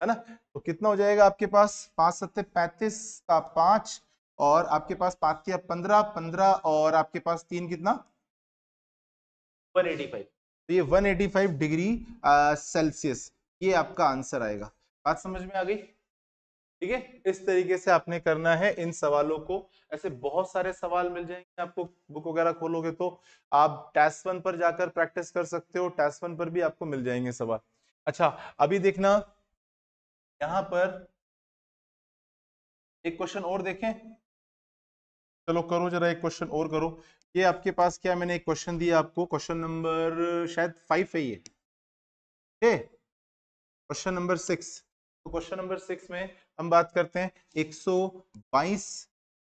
है ना तो कितना हो जाएगा आपके पास पांच सत्ते पैंतीस का पांच और आपके पास पांच किया पंद्रह पंद्रह और आपके पास तीन कितना 185 तो ये 185 डिग्री सेल्सियस ये आपका आंसर आएगा बात समझ में आ गई ठीक है इस तरीके से आपने करना है इन सवालों को ऐसे बहुत सारे सवाल मिल जाएंगे आपको बुक वगैरह खोलोगे तो आप टेस्ट वन पर जाकर प्रैक्टिस कर सकते हो टेस्ट वन पर भी आपको मिल जाएंगे सवाल अच्छा अभी देखना यहाँ पर एक क्वेश्चन और देखें चलो करो जरा एक क्वेश्चन और करो ये आपके पास क्या मैंने एक क्वेश्चन दिया आपको क्वेश्चन नंबर शायद फाइव है ये क्वेश्चन नंबर सिक्स तो क्वेश्चन नंबर सिक्स में हम बात करते हैं 122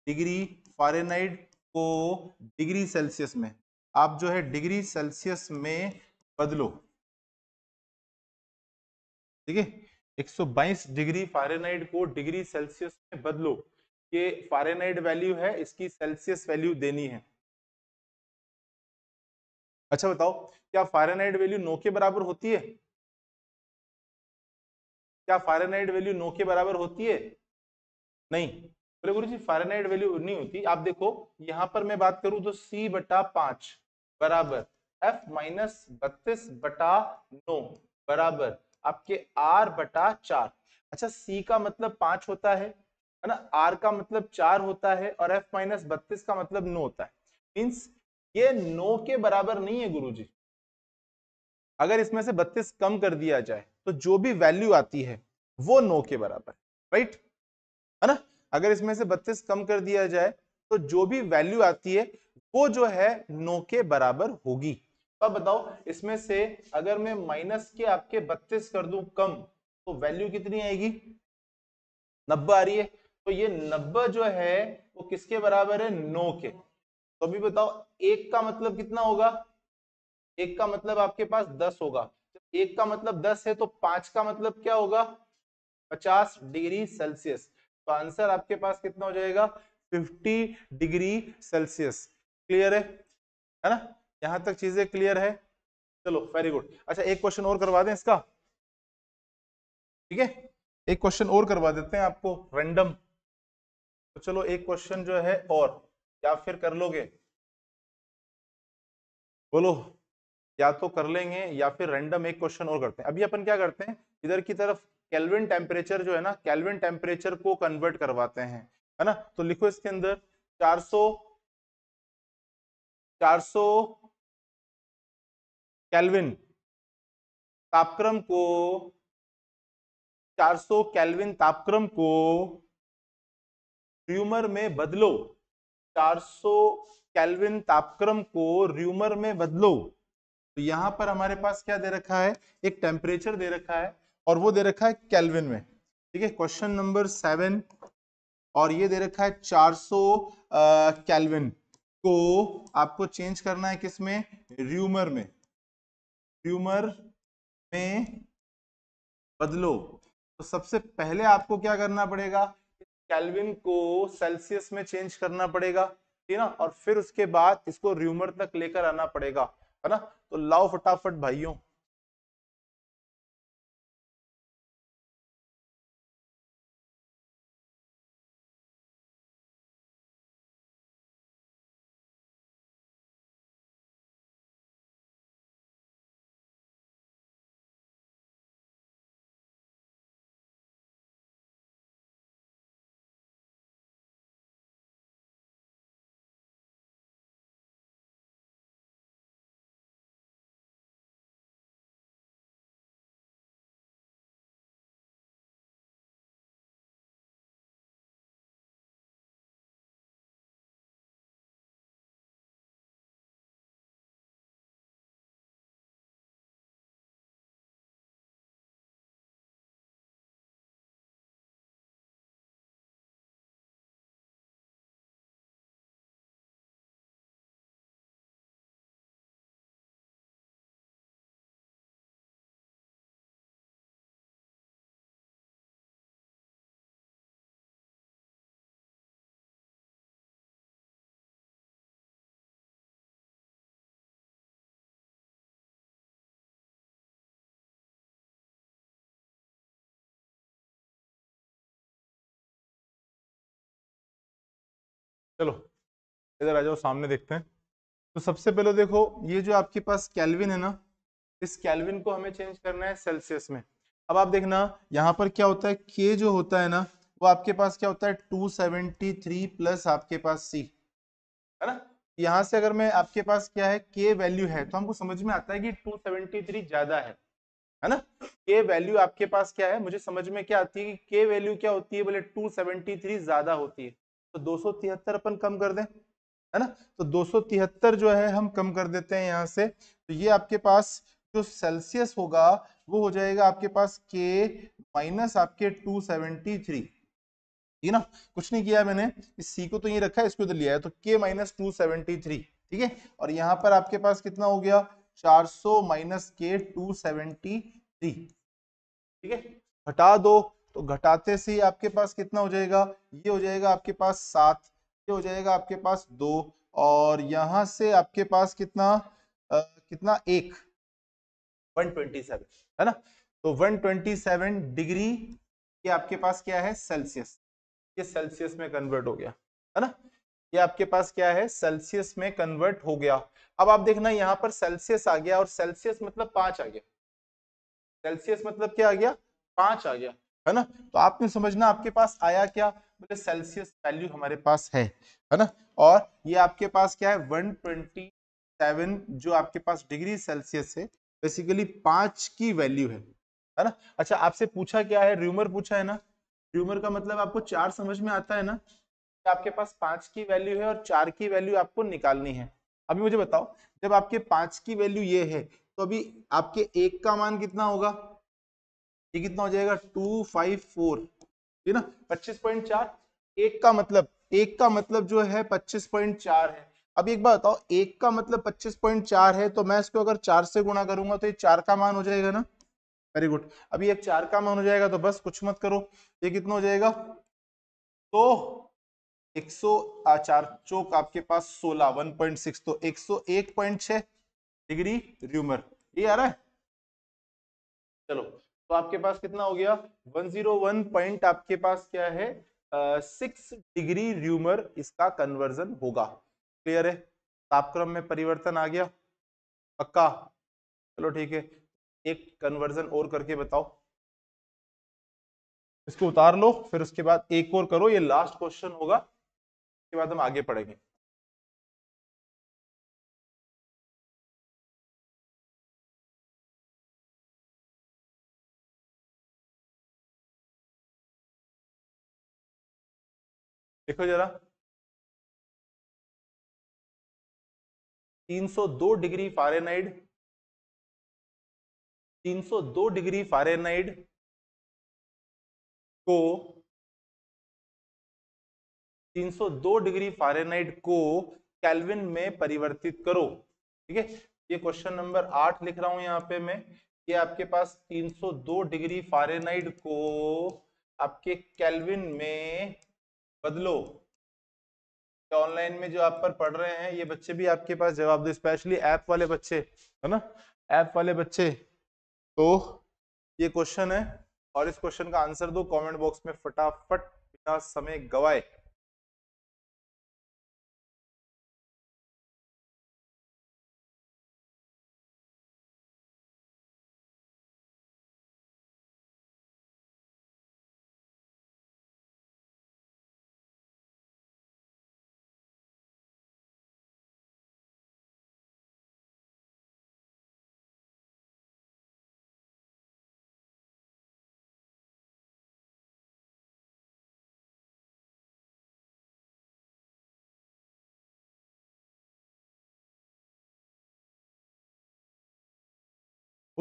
डिग्री फारेनहाइट को डिग्री सेल्सियस में आप जो है डिग्री सेल्सियस में बदलो ठीक है 122 डिग्री फारेनहाइट को डिग्री सेल्सियस में बदलो ये फारेनहाइट वैल्यू है इसकी सेल्सियस वैल्यू देनी है अच्छा बताओ क्या फारेनहाइट वैल्यू नो के बराबर होती है क्या फायरनाइट वैल्यू नो के बराबर होती है नहीं बोले गुरु जी फायरनाइट वैल्यू नहीं होती आप देखो यहाँ पर मैं बात करूं तो सी बटा पांच बराबर एफ माइनस बत्तीस बटा नो बराबर आपके आर बटा चार अच्छा सी का मतलब पांच होता है है ना आर का मतलब चार होता है और एफ माइनस बत्तीस का मतलब नो होता है मीन्स ये नो के बराबर नहीं है गुरु जी अगर इसमें से बत्तीस कम कर दिया जाए तो जो भी वैल्यू आती है वो नो के बराबर राइट है ना अगर इसमें से बत्तीस कम कर दिया जाए तो जो भी वैल्यू आती है वो जो है नो के बराबर होगी अब बताओ इसमें से अगर मैं माइनस के आपके बत्तीस कर दू कम तो वैल्यू कितनी आएगी नब्बे आ रही है तो ये नब्बे जो है वो किसके बराबर है नो के तो अभी बताओ एक का मतलब कितना होगा एक का मतलब आपके पास दस होगा एक का मतलब दस है तो पांच का मतलब क्या होगा पचास डिग्री सेल्सियस तो आंसर आपके पास कितना हो जाएगा फिफ्टी डिग्री सेल्सियस क्लियर है है ना यहां तक चीजें क्लियर है चलो वेरी गुड अच्छा एक क्वेश्चन और करवा दें इसका ठीक है एक क्वेश्चन और करवा देते हैं आपको रेंडम तो चलो एक क्वेश्चन जो है और या फिर कर लोगे बोलो या तो कर लेंगे या फिर रैंडम एक क्वेश्चन और करते हैं अभी अपन क्या करते हैं इधर की तरफ कैलविन टेम्परेचर जो है ना कैलविन टेम्परेचर को कन्वर्ट करवाते हैं है ना तो लिखो इसके अंदर 400 400 कैलविन तापक्रम को 400 कैलविन तापक्रम को र्यूमर में बदलो 400 कैलविन तापक्रम को र्यूमर में बदलो तो यहां पर हमारे पास क्या दे रखा है एक टेम्परेचर दे रखा है और वो दे रखा है कैलविन में ठीक है क्वेश्चन नंबर सेवन और ये दे रखा है 400 सौ कैलविन को आपको चेंज करना है किसमें र्यूमर में र्यूमर में बदलो तो सबसे पहले आपको क्या करना पड़ेगा कैलविन को सेल्सियस में चेंज करना पड़ेगा ठीक ना और फिर उसके बाद इसको र्यूमर तक लेकर आना पड़ेगा है ना तो लाओ फटाफट भाइयों चलो इधर आ जाओ सामने देखते हैं तो सबसे पहले देखो ये जो आपके पास कैलविन है ना इस कैलविन को हमें चेंज करना है सेल्सियस में अब आप देखना यहाँ पर क्या होता है के जो होता है ना वो आपके पास क्या होता है 273 प्लस आपके पास सी है ना यहाँ से अगर मैं आपके पास क्या है के वैल्यू है तो हमको समझ में आता है कि 273 ज्यादा है है ना के वैल्यू आपके पास क्या है मुझे समझ में क्या आती है कि के वैल्यू क्या होती है बोले 273 ज्यादा होती है तो दो अपन कम कर दें है ना तो दो जो है हम कम कर देते हैं यहाँ से तो ये आपके पास जो सेल्सियस होगा वो हो जाएगा आपके पास के माइनस आपके 273 ये ना कुछ नहीं किया मैंने इस सी को तो ये रखा है इसको तो लिया है तो के माइनस टू ठीक है और यहाँ पर आपके पास कितना हो गया 400 सौ माइनस के टू ठीक है हटा दो तो घटाते से ही आपके पास कितना हो जाएगा ये हो जाएगा आपके पास सात ये हो जाएगा आपके पास दो और यहां से आपके पास कितना आ, कितना एक 127 है ना तो 127 डिग्री ये आपके पास क्या है सेल्सियस ये सेल्सियस में कन्वर्ट हो गया है ना ये आपके पास क्या है सेल्सियस में कन्वर्ट हो गया अब आप देखना यहाँ पर सेल्सियस आ गया और सेल्सियस मतलब पांच आ गया सेल्सियस मतलब क्या आ गया पांच आ गया है ना तो आपने समझना आपके पास आया क्या बोले सेल्सियस वैल्यू हमारे पास है है ना और ये आपके पास क्या है 127 जो आपके पास डिग्री सेल्सियस है बेसिकली पांच की वैल्यू है है ना अच्छा आपसे पूछा क्या है र्यूमर पूछा है ना र्यूमर का मतलब आपको चार समझ में आता है ना आपके पास पांच की वैल्यू है और चार की वैल्यू आपको निकालनी है अभी मुझे बताओ जब आपके पांच की वैल्यू ये है तो अभी आपके एक का मान कितना होगा ये कितना हो जाएगा टू फाइव फोर ठीक ना पच्चीस पॉइंट चार एक का मतलब एक का मतलब जो है पच्चीस पॉइंट चार है अब एक बार बताओ एक का मतलब पच्चीस पॉइंट चार है तो मैं इसको अगर चार से गुणा करूंगा तो ये चार का मान हो जाएगा ना वेरी गुड अभी एक चार का मान हो जाएगा तो बस कुछ मत करो ये कितना हो जाएगा तो एक सौ चार चौक आपके पास सोलह वन पॉइंट सिक्स तो एक सौ एक पॉइंट छ डिग्री र्यूमर ये आ रहा है चलो तो आपके पास कितना हो गया 101 पॉइंट आपके पास क्या है सिक्स डिग्री र्यूमर इसका कन्वर्जन होगा क्लियर है तापक्रम में परिवर्तन आ गया पक्का चलो ठीक है एक कन्वर्जन और करके बताओ इसको उतार लो फिर उसके बाद एक और करो ये लास्ट क्वेश्चन होगा उसके बाद हम आगे पढ़ेंगे देखो जरा 302 डिग्री फारेनहाइट 302 डिग्री फारेनहाइट को 302 डिग्री फारेनहाइट को कैलविन में परिवर्तित करो ठीक है ये क्वेश्चन नंबर आठ लिख रहा हूं यहां पे मैं ये आपके पास 302 डिग्री फारेनहाइट को आपके कैल्विन में बदलो ऑनलाइन में जो आप पर पढ़ रहे हैं ये बच्चे भी आपके पास जवाब दो स्पेशली ऐप वाले बच्चे है ना ऐप वाले बच्चे तो ये क्वेश्चन है और इस क्वेश्चन का आंसर दो कमेंट बॉक्स में फटाफट बिना समय गवाए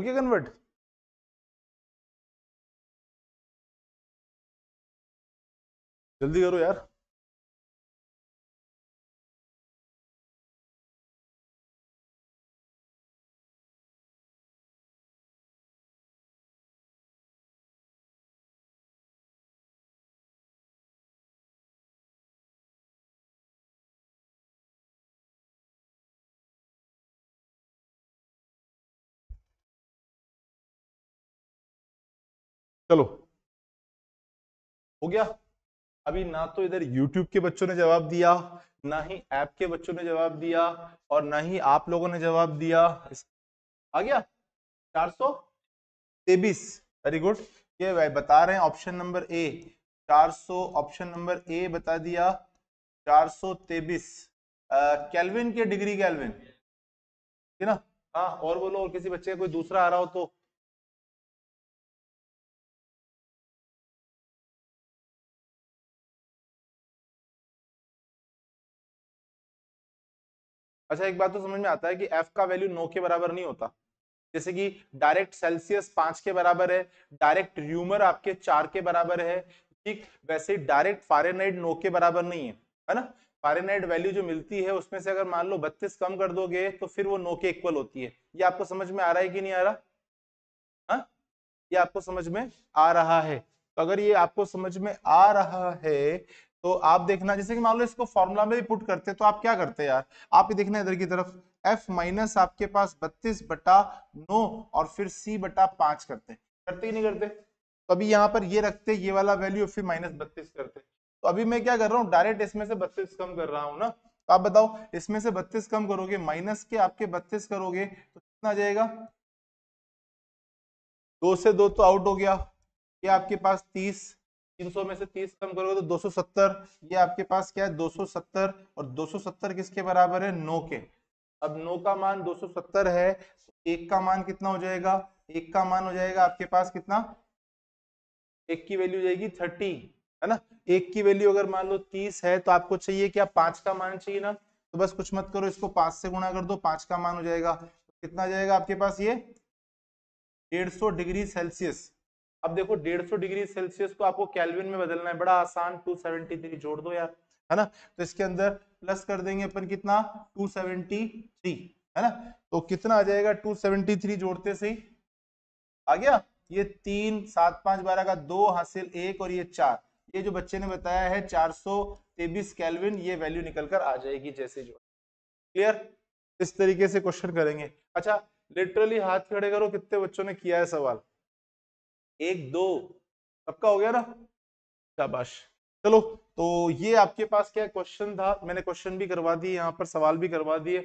ओके कन्वर्ट जल्दी करो यार चलो हो गया अभी ना तो इधर YouTube के बच्चों ने जवाब दिया ना ही ऐप के बच्चों ने जवाब दिया और ना ही आप लोगों ने जवाब दिया आ गया चार सौ तेबीस वेरी गुड ये भाई बता रहे हैं ऑप्शन नंबर ए चार सौ ऑप्शन नंबर ए बता दिया चार सौ तेबीस कैलविन के डिग्री कैलविन है ना हाँ और बोलो और किसी बच्चे का कोई दूसरा आ रहा हो तो अच्छा एक बात तो समझ में आता है कि एफ का वैल्यू नौ के बराबर नहीं होता जैसे कि डायरेक्ट सेल्सियस पांच के बराबर है डायरेक्ट र्यूमर आपके चार के बराबर है ठीक वैसे डायरेक्ट फारेनाइट नौ के बराबर नहीं है है ना फारेनाइट वैल्यू जो मिलती है उसमें से अगर मान लो बत्तीस कम कर दोगे तो फिर वो नौ के इक्वल होती है ये आपको समझ में आ रहा है कि नहीं आ रहा हा? ये आपको समझ में आ रहा है तो अगर ये आपको समझ में आ रहा है तो आप देखना जैसे कि मान लो इसको फॉर्मूला में भी पुट करते हैं तो आप क्या करते यार आप ये देखना इधर की तरफ एफ माइनस आपके पास बत्तीस बटा नौ और फिर सी बटा पांच करते करते ही नहीं करते तो अभी यहाँ पर ये रखते ये वाला वैल्यू फिर माइनस बत्तीस करते तो अभी मैं क्या कर रहा हूँ डायरेक्ट इसमें से बत्तीस कम कर रहा हूँ ना तो आप बताओ इसमें से बत्तीस कम करोगे माइनस के आपके बत्तीस करोगे तो कितना जाएगा दो से दो तो आउट हो गया ये आपके पास तीस 300 में से 30 कम करोगे तो 270 ये आपके पास क्या है 270 और 270 किसके बराबर है 9 के अब 9 का मान 270 है तो एक का मान कितना हो जाएगा एक का मान हो जाएगा आपके पास कितना एक की वैल्यू हो जाएगी थर्टी है ना एक की वैल्यू अगर मान लो तीस है तो आपको चाहिए क्या पांच का मान चाहिए ना तो बस कुछ मत करो इसको पांच से गुणा कर दो पांच का मान हो जाएगा कितना जाएगा आपके पास ये डेढ़ सौ डिग्री सेल्सियस अब देखो 150 डिग्री सेल्सियस को तो आपको कैलविन में बदलना है बड़ा आसान 273 जोड़ दो यार है ना तो इसके अंदर प्लस कर देंगे अपन कितना 273 है ना तो कितना आ जाएगा 273 जोड़ते से आ गया ये तीन सात पांच बारह का दो हासिल एक और ये चार ये जो बच्चे ने बताया है चार सौ तेबीस कैलविन ये वैल्यू निकल कर आ जाएगी जैसे जो क्लियर इस तरीके से क्वेश्चन करेंगे अच्छा लिटरली हाथ खड़े करो कितने बच्चों ने किया है सवाल एक दो सबका हो गया ना शाबाश चलो तो ये आपके पास क्या क्वेश्चन था मैंने क्वेश्चन भी करवा दिए यहाँ पर सवाल भी करवा दिए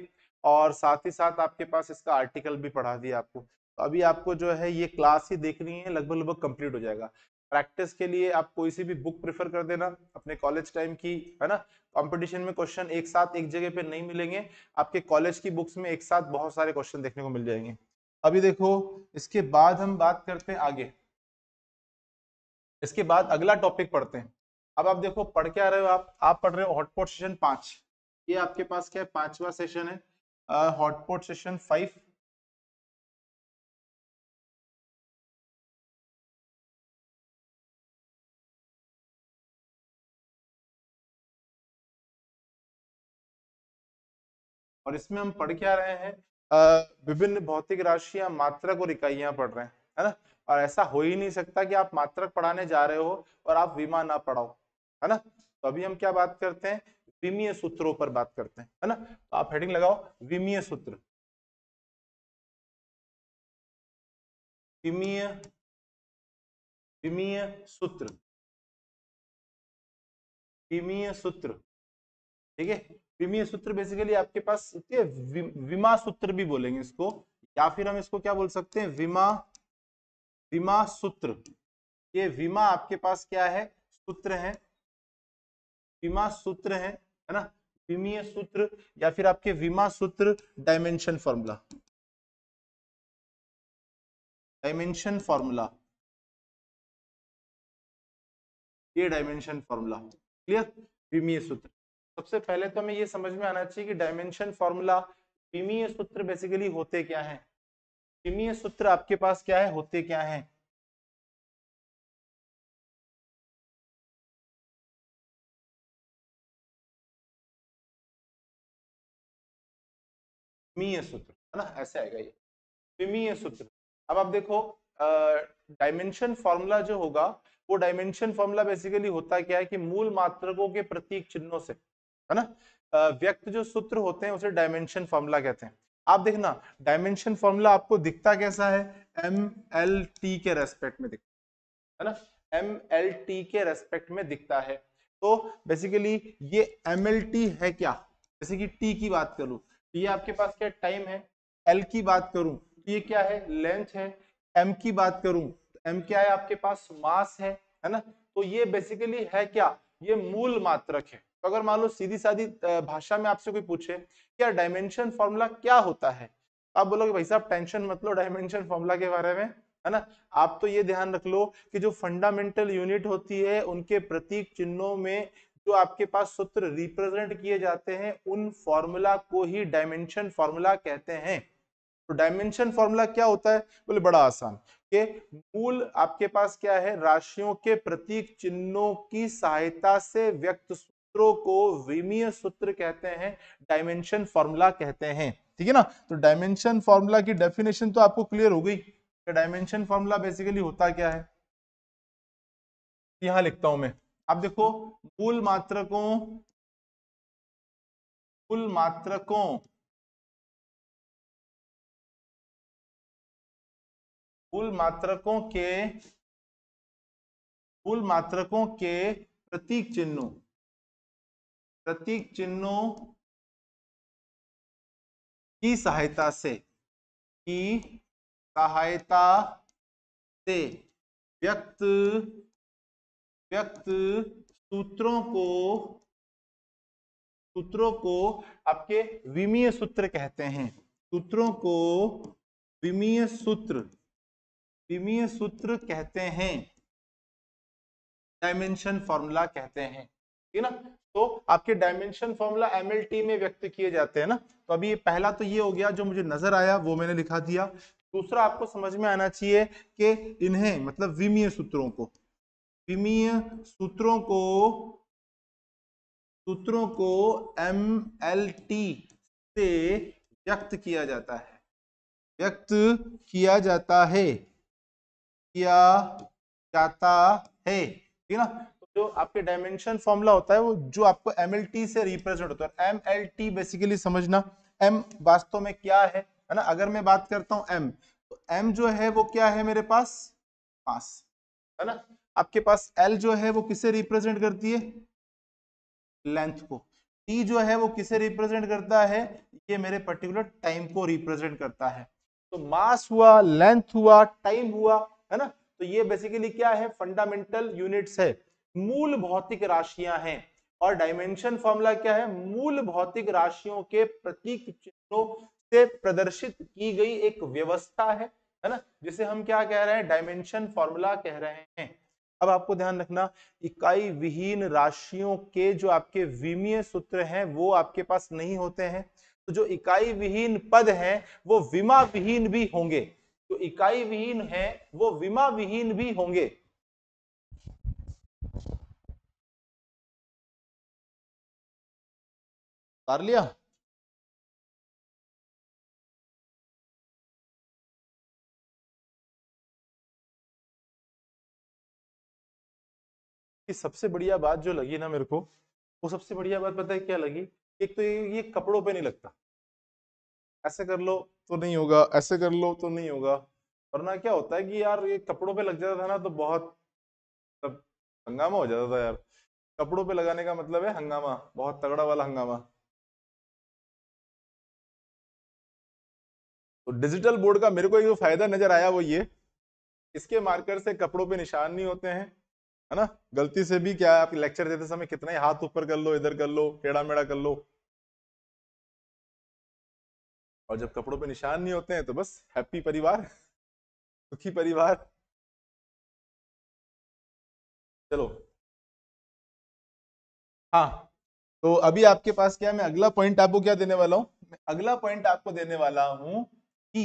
और साथ ही साथ आपके पास इसका आर्टिकल भी पढ़ा दिया आपको तो अभी आपको जो है ये क्लास ही देखनी है लगभग लगभग कंप्लीट हो जाएगा प्रैक्टिस के लिए आप कोई सी भी बुक प्रेफर कर देना अपने कॉलेज टाइम की है ना कंपटीशन में क्वेश्चन एक साथ एक जगह पे नहीं मिलेंगे आपके कॉलेज की बुक्स में एक साथ बहुत सारे क्वेश्चन देखने को मिल जाएंगे अभी देखो इसके बाद हम बात करते हैं आगे इसके बाद अगला टॉपिक पढ़ते हैं अब आप देखो पढ़ के आ रहे हो आप आप पढ़ रहे हो हॉटपॉट सेशन पांच ये आपके पास क्या है पांचवा सेशन है हॉटपॉट सेशन फाइव और इसमें हम पढ़ क्या रहे हैं विभिन्न भौतिक राशियां मात्रक और इकाइयां पढ़ रहे हैं है ना और ऐसा हो ही नहीं सकता कि आप मात्रक पढ़ाने जा रहे हो और आप विमा ना पढ़ाओ है ना तो अभी हम क्या बात करते हैं विमीय सूत्रों पर बात करते हैं है ना तो आप हेडिंग लगाओ विमीय सूत्र विमीय विमीय सूत्र विमीय सूत्र ठीक है विमीय सूत्र बेसिकली आपके पास विमा सूत्र भी बोलेंगे इसको या फिर हम इसको क्या बोल सकते हैं विमा विमा सूत्र ये विमा आपके पास क्या है सूत्र है विमा सूत्र है है ना विमीय सूत्र या फिर आपके विमा सूत्र डायमेंशन फॉर्मूला डायमेंशन फॉर्मूला ये डायमेंशन फॉर्मूला क्लियर विमीय सूत्र सबसे पहले तो हमें ये समझ में आना चाहिए कि डायमेंशन फॉर्मूला विमीय सूत्र बेसिकली होते क्या है विमीय सूत्र आपके पास क्या है होते क्या है सूत्र है ना ऐसे आएगा ये विमीय सूत्र अब आप देखो डायमेंशन फॉर्मूला जो होगा वो डायमेंशन फॉर्मूला बेसिकली होता क्या है कि मूल मात्रकों के प्रतीक चिन्हों से है ना व्यक्त जो सूत्र होते हैं उसे डायमेंशन फॉर्मूला कहते हैं आप देखना डायमेंशन फॉर्मूला आपको दिखता कैसा है एम एल टी के रेस्पेक्ट में दिखता है ना एम एल टी के रेस्पेक्ट में दिखता है तो बेसिकली ये एम एल टी है क्या जैसे कि टी की बात करूं ये आपके पास क्या टाइम है एल की बात करूं ये क्या है लेंथ है एम की बात करूं तो एम क्या है आपके पास मास है है ना तो ये बेसिकली है क्या ये मूल मात्रक है तो अगर मान लो सीधी साधी भाषा में आपसे कोई पूछे या डायमेंशन फॉर्मूला क्या होता है आप बोलोगे भाई साहब टेंशन मतलब डायमेंशन फॉर्मूला के बारे में है ना आप तो ये ध्यान रख लो कि जो फंडामेंटल यूनिट होती है उनके प्रतीक चिन्हों में जो आपके पास सूत्र रिप्रेजेंट किए जाते हैं उन फॉर्मूला को ही डायमेंशन फॉर्मूला कहते हैं तो डायमेंशन फॉर्मूला क्या होता है बोले बड़ा आसान के मूल आपके पास क्या है राशियों के प्रतीक चिन्हों की सहायता से व्यक्त सूत्रों को विमीय सूत्र कहते हैं डायमेंशन फॉर्मूला कहते हैं ठीक है ना तो डायमेंशन फॉर्मूला की डेफिनेशन तो आपको क्लियर हो गई डायमेंशन फॉर्मूला बेसिकली होता क्या है यहां लिखता हूं मैं आप देखो कुल मात्रकों कुल मात्रकों कुल मात्रकों के कुल मात्रकों के प्रतीक चिन्हों प्रतीक चिन्हों की सहायता से की सहायता से व्यक्त व्यक्त सूत्रों को सूत्रों को आपके विमीय सूत्र कहते हैं सूत्रों को विमीय सूत्र विमीय सूत्र कहते हैं डायमेंशन फॉर्मूला कहते हैं ठीक है ना तो आपके डायमेंशन फॉर्मूला एम में व्यक्त किए जाते हैं ना तो अभी पहला तो ये हो गया जो मुझे नजर आया वो मैंने लिखा दिया दूसरा आपको समझ में आना चाहिए कि इन्हें मतलब विमीय सूत्रों को विमीय सूत्रों को सूत्रों को एम एल टी से व्यक्त किया जाता है व्यक्त किया जाता है किया जाता है ठीक है ना जो आपके डायमेंशन फॉर्मूला होता है वो जो आपको एम से रिप्रेजेंट होता है एम एल बेसिकली समझना एम वास्तव में क्या है है ना अगर मैं बात करता हूँ एम तो एम जो है वो क्या है मेरे पास मास है ना आपके पास एल जो है वो किसे रिप्रेजेंट करती है लेंथ को टी जो है वो किसे रिप्रेजेंट करता है ये मेरे पर्टिकुलर टाइम को रिप्रेजेंट करता है तो मास हुआ लेंथ हुआ टाइम हुआ है ना तो ये बेसिकली क्या है फंडामेंटल यूनिट्स है मूल भौतिक राशियां हैं और डायमेंशन फॉर्मूला क्या है मूल भौतिक राशियों के प्रतीक चिन्हों से प्रदर्शित की गई एक व्यवस्था है है ना जिसे हम क्या कह रहे हैं डायमेंशन फॉर्मूला कह रहे हैं अब आपको ध्यान रखना इकाई विहीन राशियों के जो आपके विमीय सूत्र हैं वो आपके पास नहीं होते हैं तो जो इकाई विहीन पद हैं वो विमा विहीन भी होंगे जो इकाई विहीन है वो विमा विहीन भी होंगे उतार लिया कि सबसे बढ़िया बात जो लगी ना मेरे को वो सबसे बढ़िया बात पता है क्या लगी एक तो ये ये कपड़ों पे नहीं लगता ऐसे कर लो तो नहीं होगा ऐसे कर लो तो नहीं होगा वरना क्या होता है कि यार ये कपड़ों पे लग जाता था ना तो बहुत हंगामा हो जाता था यार कपड़ों पे लगाने का मतलब है हंगामा बहुत तगड़ा वाला हंगामा तो डिजिटल बोर्ड का मेरे को एक जो फायदा नजर आया वो ये इसके मार्कर से कपड़ों पे निशान नहीं होते हैं है ना गलती से भी क्या है आप लेक्चर देते समय कितना ही हाथ ऊपर कर लो इधर कर लो टेढ़ा मेढ़ा कर लो और जब कपड़ों पे निशान नहीं होते हैं तो बस हैप्पी परिवार सुखी परिवार चलो हाँ तो अभी आपके पास क्या मैं अगला पॉइंट आपको क्या देने वाला हूं अगला पॉइंट आपको देने वाला हूं कि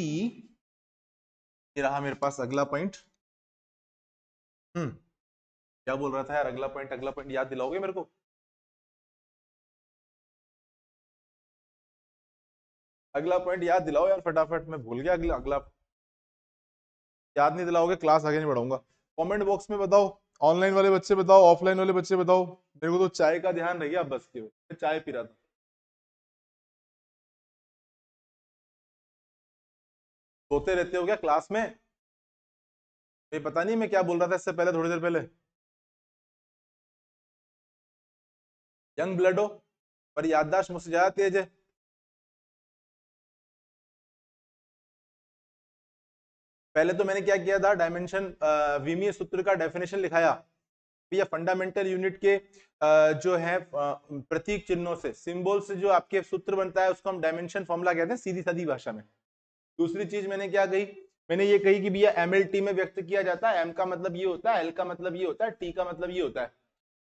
ये रहा मेरे पास अगला पॉइंट हम्म क्या बोल रहा था यार अगला पॉइंट अगला पॉइंट याद दिलाओगे मेरे को अगला पॉइंट याद दिलाओ यार फटाफट मैं भूल गया अगला अगला याद नहीं दिलाओगे क्लास आगे नहीं बढ़ाऊंगा कमेंट बॉक्स में बताओ ऑनलाइन वाले बच्चे बताओ ऑफलाइन वाले बच्चे बताओ मेरे को तो चाय का ध्यान रह गया बस के चाय पी रहा था सोते रहते हो क्या क्लास में ये पता नहीं मैं क्या बोल रहा था इससे पहले थोड़ी देर पहले यंग ब्लड हो पर याददाश्त मुझसे ज्यादा तेज है पहले तो मैंने क्या किया था डायमेंशन विमीय सूत्र का डेफिनेशन लिखाया या फंडामेंटल यूनिट के जो है प्रतीक चिन्हों से सिंबल से जो आपके सूत्र बनता है उसको हम डायमेंशन फॉर्मूला कहते हैं सीधी सादी भाषा में दूसरी चीज मैंने क्या कही मैंने ये कही कि भैया एम एल टी में व्यक्त किया जाता है एम का मतलब ये होता है एल का मतलब ये होता है टी का मतलब ये होता है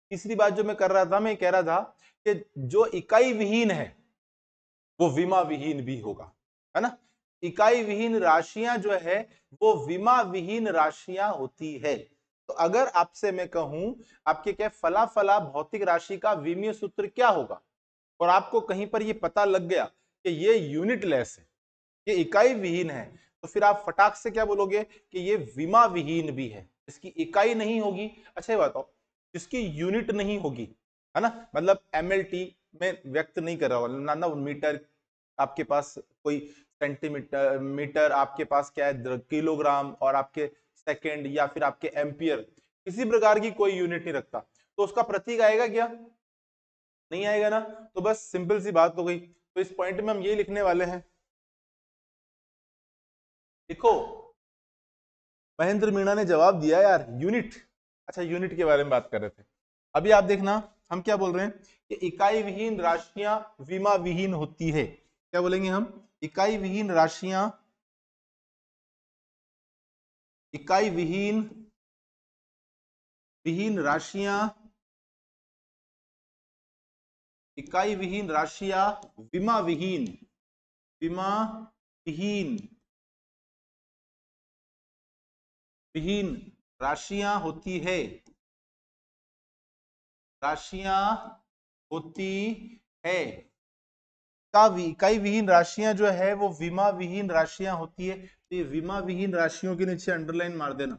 तीसरी बात जो मैं कर रहा था मैं कह रहा था कि जो इकाई विहीन है वो विमा विहीन भी होगा है ना इकाई विहीन राशियां जो है वो विमा विहीन राशियां होती है तो अगर आपसे मैं कहूं आपके क्या फला फला भौतिक राशि का विमीय सूत्र क्या होगा और आपको कहीं पर यह पता लग गया कि ये यूनिटलेस है ये इकाई विहीन है तो फिर आप फटाक से क्या बोलोगे कि ये विमा विहीन भी है इसकी इकाई नहीं होगी अच्छा ये बताओ इसकी यूनिट नहीं होगी है ना मतलब एम में व्यक्त नहीं कर रहा हूँ ना ना मीटर आपके पास कोई सेंटीमीटर मीटर आपके पास क्या है किलोग्राम और आपके सेकेंड या फिर आपके एम्पियर किसी प्रकार की कोई यूनिट नहीं रखता तो उसका प्रतीक आएगा क्या नहीं आएगा ना तो बस सिंपल सी बात हो गई तो इस पॉइंट में हम ये लिखने वाले हैं देखो महेंद्र मीणा ने जवाब दिया यार यूनिट अच्छा यूनिट के बारे में बात कर रहे थे अभी आप देखना हम क्या बोल रहे हैं कि इकाई विहीन राशियां बीमा विहीन होती है क्या बोलेंगे हम इकाई विहीन राशियां इकाई विहीन विहीन राशियां इकाई विहीन राशियां बीमा विहीन बीमा विहीन विहीन राशियां होती है राशियां होती है का कई विहीन राशियां जो है वो विमा विहीन राशियां होती है तो ये विमा विहीन राशियों के नीचे अंडरलाइन मार देना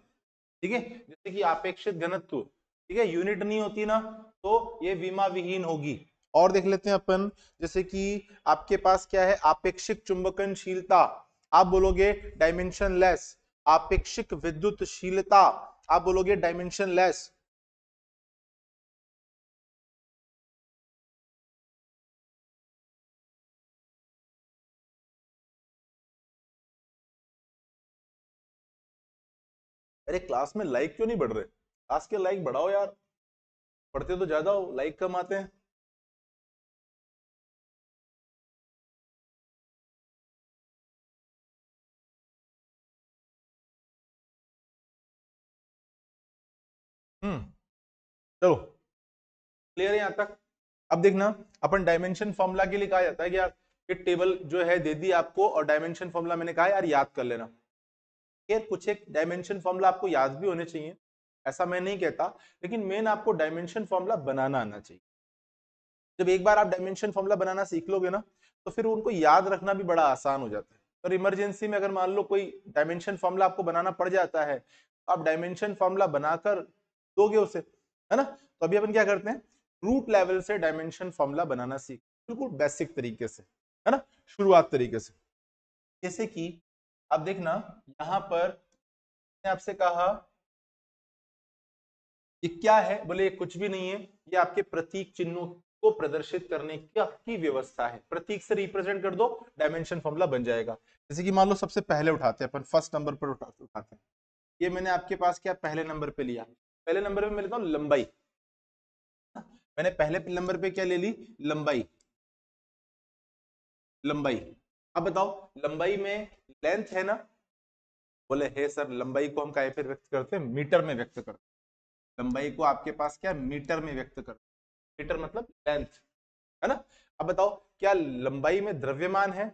ठीक है जैसे कि अपेक्षित घनत्व ठीक है यूनिट नहीं होती ना तो ये विमा विहीन होगी और देख लेते हैं अपन जैसे कि आपके पास क्या है अपेक्षित चुंबकनशीलता आप बोलोगे डायमेंशन लेस आपेक्षिक विद्युतशीलता आप बोलोगे डायमेंशन लेस अरे क्लास में लाइक क्यों नहीं बढ़ रहे क्लास के लाइक बढ़ाओ यार पढ़ते तो ज्यादा हो लाइक कम आते हैं क्लियर है यहाँ तक अब देखना अपन डायमेंशन फॉर्मूला के लिए कहा जाता है कि यार ये टेबल जो है दे दी आपको और डायमेंशन फॉर्मूला मैंने कहा यार याद कर लेना ये कुछ एक डायमेंशन फॉर्मूला आपको याद भी होने चाहिए ऐसा मैं नहीं कहता लेकिन मेन आपको डायमेंशन फॉर्मूला बनाना आना चाहिए जब एक बार आप डायमेंशन फॉर्मूला बनाना सीख लोगे ना तो फिर उनको याद रखना भी बड़ा आसान हो जाता है और इमरजेंसी में अगर मान लो कोई डायमेंशन फॉर्मूला आपको बनाना पड़ जाता है तो आप डायमेंशन फॉर्मूला बनाकर दोगे उसे है ना तो अभी अपन क्या करते हैं रूट लेवल से डायमेंशन फॉर्मूला बनाना सीख बिल्कुल बेसिक तरीके से है ना शुरुआत तरीके से जैसे कि आप देखना यहाँ पर आपसे कहा ये क्या है बोले ये कुछ भी नहीं है ये आपके प्रतीक चिन्हों को प्रदर्शित करने की व्यवस्था है प्रतीक से रिप्रेजेंट कर दो डायमेंशन फॉर्मूला बन जाएगा जैसे कि मान लो सबसे पहले उठाते हैं अपन फर्स्ट नंबर पर उठाते हैं ये मैंने आपके पास क्या पहले नंबर पे लिया पहले नंबर पे मैं लेता हूँ लंबाई मैंने पहले नंबर पे क्या ले ली लंबाई लंबाई अब बताओ लंबाई में लेंथ है ना बोले हे सर लंबाई को हम काय फिर व्यक्त करते हैं मीटर में व्यक्त करते लंबाई को आपके पास क्या मीटर में व्यक्त करते मीटर मतलब लेंथ है ना अब बताओ क्या लंबाई में द्रव्यमान है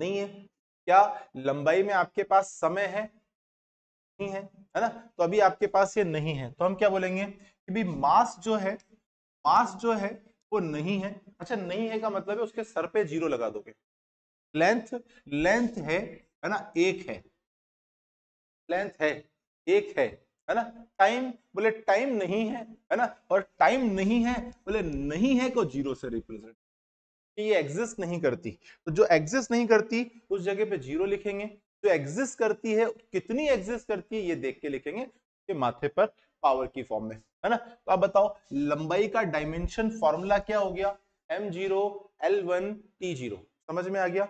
नहीं है क्या लंबाई में आपके पास समय है नहीं है है ना तो अभी आपके पास ये नहीं है तो हम क्या बोलेंगे भी मास जो है मास जो है वो नहीं है अच्छा नहीं है का मतलब है उसके सर पे जीरो लगा दोगे लेंथ लेंथ है है ना एक है लेंथ है एक है है ना टाइम बोले टाइम नहीं है है ना और टाइम नहीं है बोले नहीं है को जीरो से रिप्रेजेंट तो ये एग्जिस्ट नहीं करती तो जो एग्जिस्ट नहीं करती उस जगह पे जीरो लिखेंगे जो एग्जिस्ट करती है कितनी एग्जिस्ट करती है ये देख के लिखेंगे के माथे पर पावर की फॉर्म में है ना तो आप बताओ लंबाई का डायमेंशन फॉर्मूला क्या हो गया M zero L one T zero समझ में आ गया